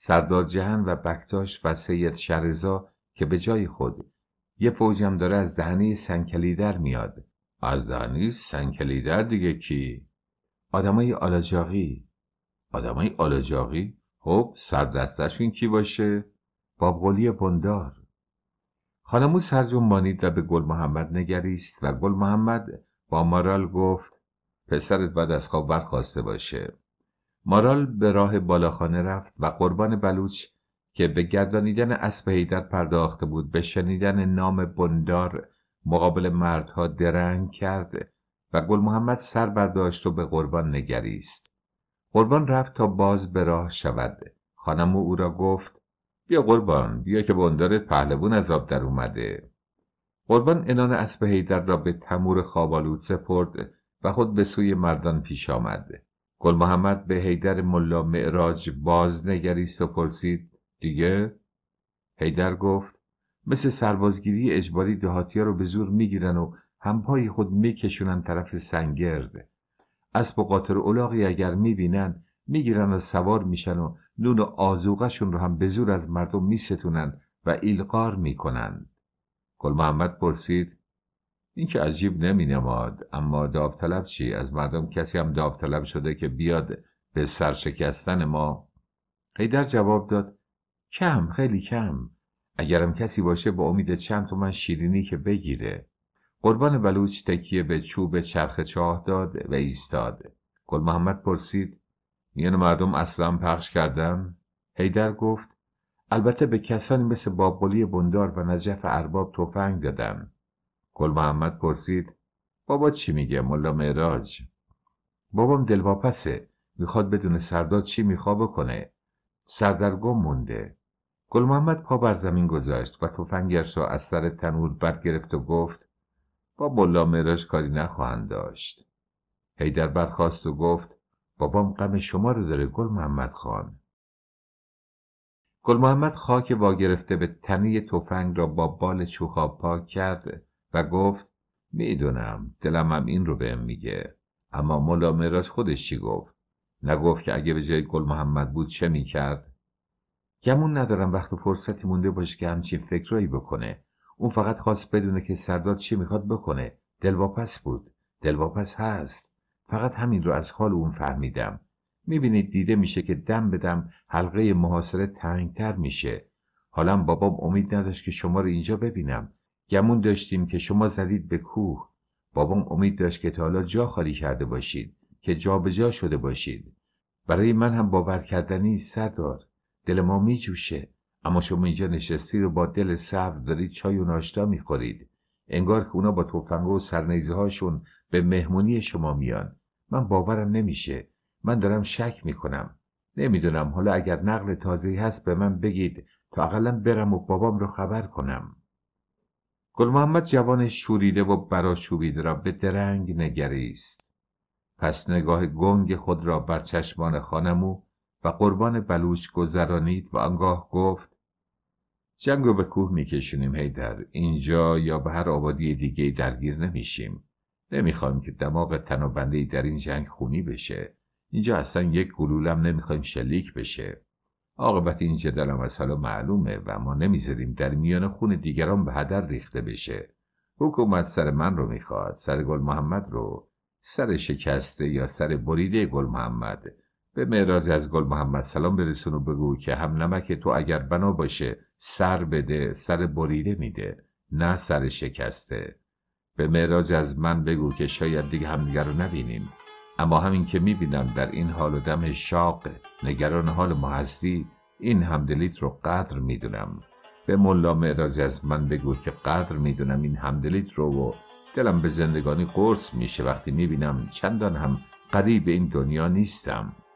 سردار جهن و بکتاش و سید شرزا که به جای خود یه هم داره از دهنه در میاد از دهنه در دیگه کی؟ آدمای آلاجاقی آدمای آلاجاقی؟ خب سردستشون کی باشه؟ بابغولی بندار خانمو سرجون مانید و به گل محمد نگریست و گل محمد با مارال گفت پسرت بعد از خواب برخواسته باشه مارال به راه بالاخانه رفت و قربان بلوچ که به گردانیدن اسب هیدر پرداخته بود به شنیدن نام بندار مقابل مردها درنگ کرد و گل محمد سر برداشت و به قربان نگریست قربان رفت تا باز به راه شود خانم او را گفت بیا قربان بیا که بندار پهلوون از آب در اومده قربان انان اسب هیدر را به تمور خوابالود سپرد و خود به سوی مردان پیش آمد گل محمد به حیدر ملا معراج باز نگریست و پرسید دیگه؟ حیدر گفت مثل سربازگیری اجباری دهاتیا رو به زور میگیرن و همپای خود میکشونن طرف سنگرد اسب و قاطر الاغی اگر میبینن میگیرن و سوار میشن و نون و آزوغشون رو هم به زور از مردم میستونن و ایلقار میکنن گل محمد پرسید این که عجیب نمی نماد اما داوطلب چی؟ از مردم کسی هم داوطلب شده که بیاد به سرشکستن ما؟ در جواب داد کم خیلی کم اگرم کسی باشه با امید چند تومن شیرینی که بگیره قربان بلوچ تکیه به چوب چرخ چاه داد و ایستاد گل محمد پرسید میان مردم اصلا پخش کردم؟ در گفت البته به کسانی مثل بابولی بندار و نجف ارباب تفنگ دادم گل محمد پرسید بابا چی میگه ملا معراج بابام دلواپسه میخواد بدون سرداد چی میخواب کنه سردرگم مونده گل محمد پا بر زمین گذاشت و تفنگش را از سر تنور برگرفت و گفت با ملا معراج کاری نخواهند داشت هیدر برخواست و گفت بابام غم شما رو داره گل محمد خان گل محمد خاک واگرفته به تنه تفنگ را با بال چوخا پاک کرد و گفت میدونم دلم هم این رو بهم میگه اما ملا مراج خودش چی گفت نگفت که اگه به جای گل محمد بود چه میکرد گمون ندارم وقت و فرصتی مونده باشه که همچین فکرایی بکنه اون فقط خواست بدونه که سردار چی میخواد بکنه دلواپس بود دلواپس هست فقط همین رو از حال اون فهمیدم میبینید دیده میشه که دم به دم حلقه محاصره تنگتر میشه حالا بابام امید نداشت که شما رو اینجا ببینم گمون داشتیم که شما زدید به کوه بابام امید داشت که تا حالا جا خالی کرده باشید که جابجا جا شده باشید برای من هم باور کردنی سردار دل ما می جوشه اما شما اینجا نشستی رو با دل صبر دارید چای و ناشتا میخورید انگار که اونا با توفنگ و سرنیزه هاشون به مهمونی شما میان من باورم نمیشه من دارم شک میکنم نمیدونم حالا اگر نقل تازهی هست به من بگید تا اقلا برم و بابام رو خبر کنم گل محمد جوان شوریده و براشوبیده را به درنگ نگریست پس نگاه گنگ خود را بر چشمان خانمو و قربان بلوچ گذرانید و آنگاه گفت جنگ رو به کوه میکشونیم هیدر اینجا یا به هر آبادی دیگه درگیر نمیشیم نمیخوایم که دماغ تنابندهی در این جنگ خونی بشه اینجا اصلا یک گلولم نمیخوایم شلیک بشه عاقبت این در از حالا معلومه و ما نمیذاریم در میان خون دیگران به هدر ریخته بشه حکومت سر من رو میخواد سر گل محمد رو سر شکسته یا سر بریده گل محمد به معراض از گل محمد سلام برسون و بگو که هم نمک تو اگر بنا باشه سر بده سر بریده میده نه سر شکسته به معراج از من بگو که شاید دیگه همدیگر رو نبینیم اما همین که میبینم در این حال و دم شاق نگران حال ما هستی این همدلیت رو قدر میدونم به ملا معرازی از من بگو که قدر میدونم این همدلیت رو و دلم به زندگانی قرص میشه وقتی میبینم چندان هم قریب این دنیا نیستم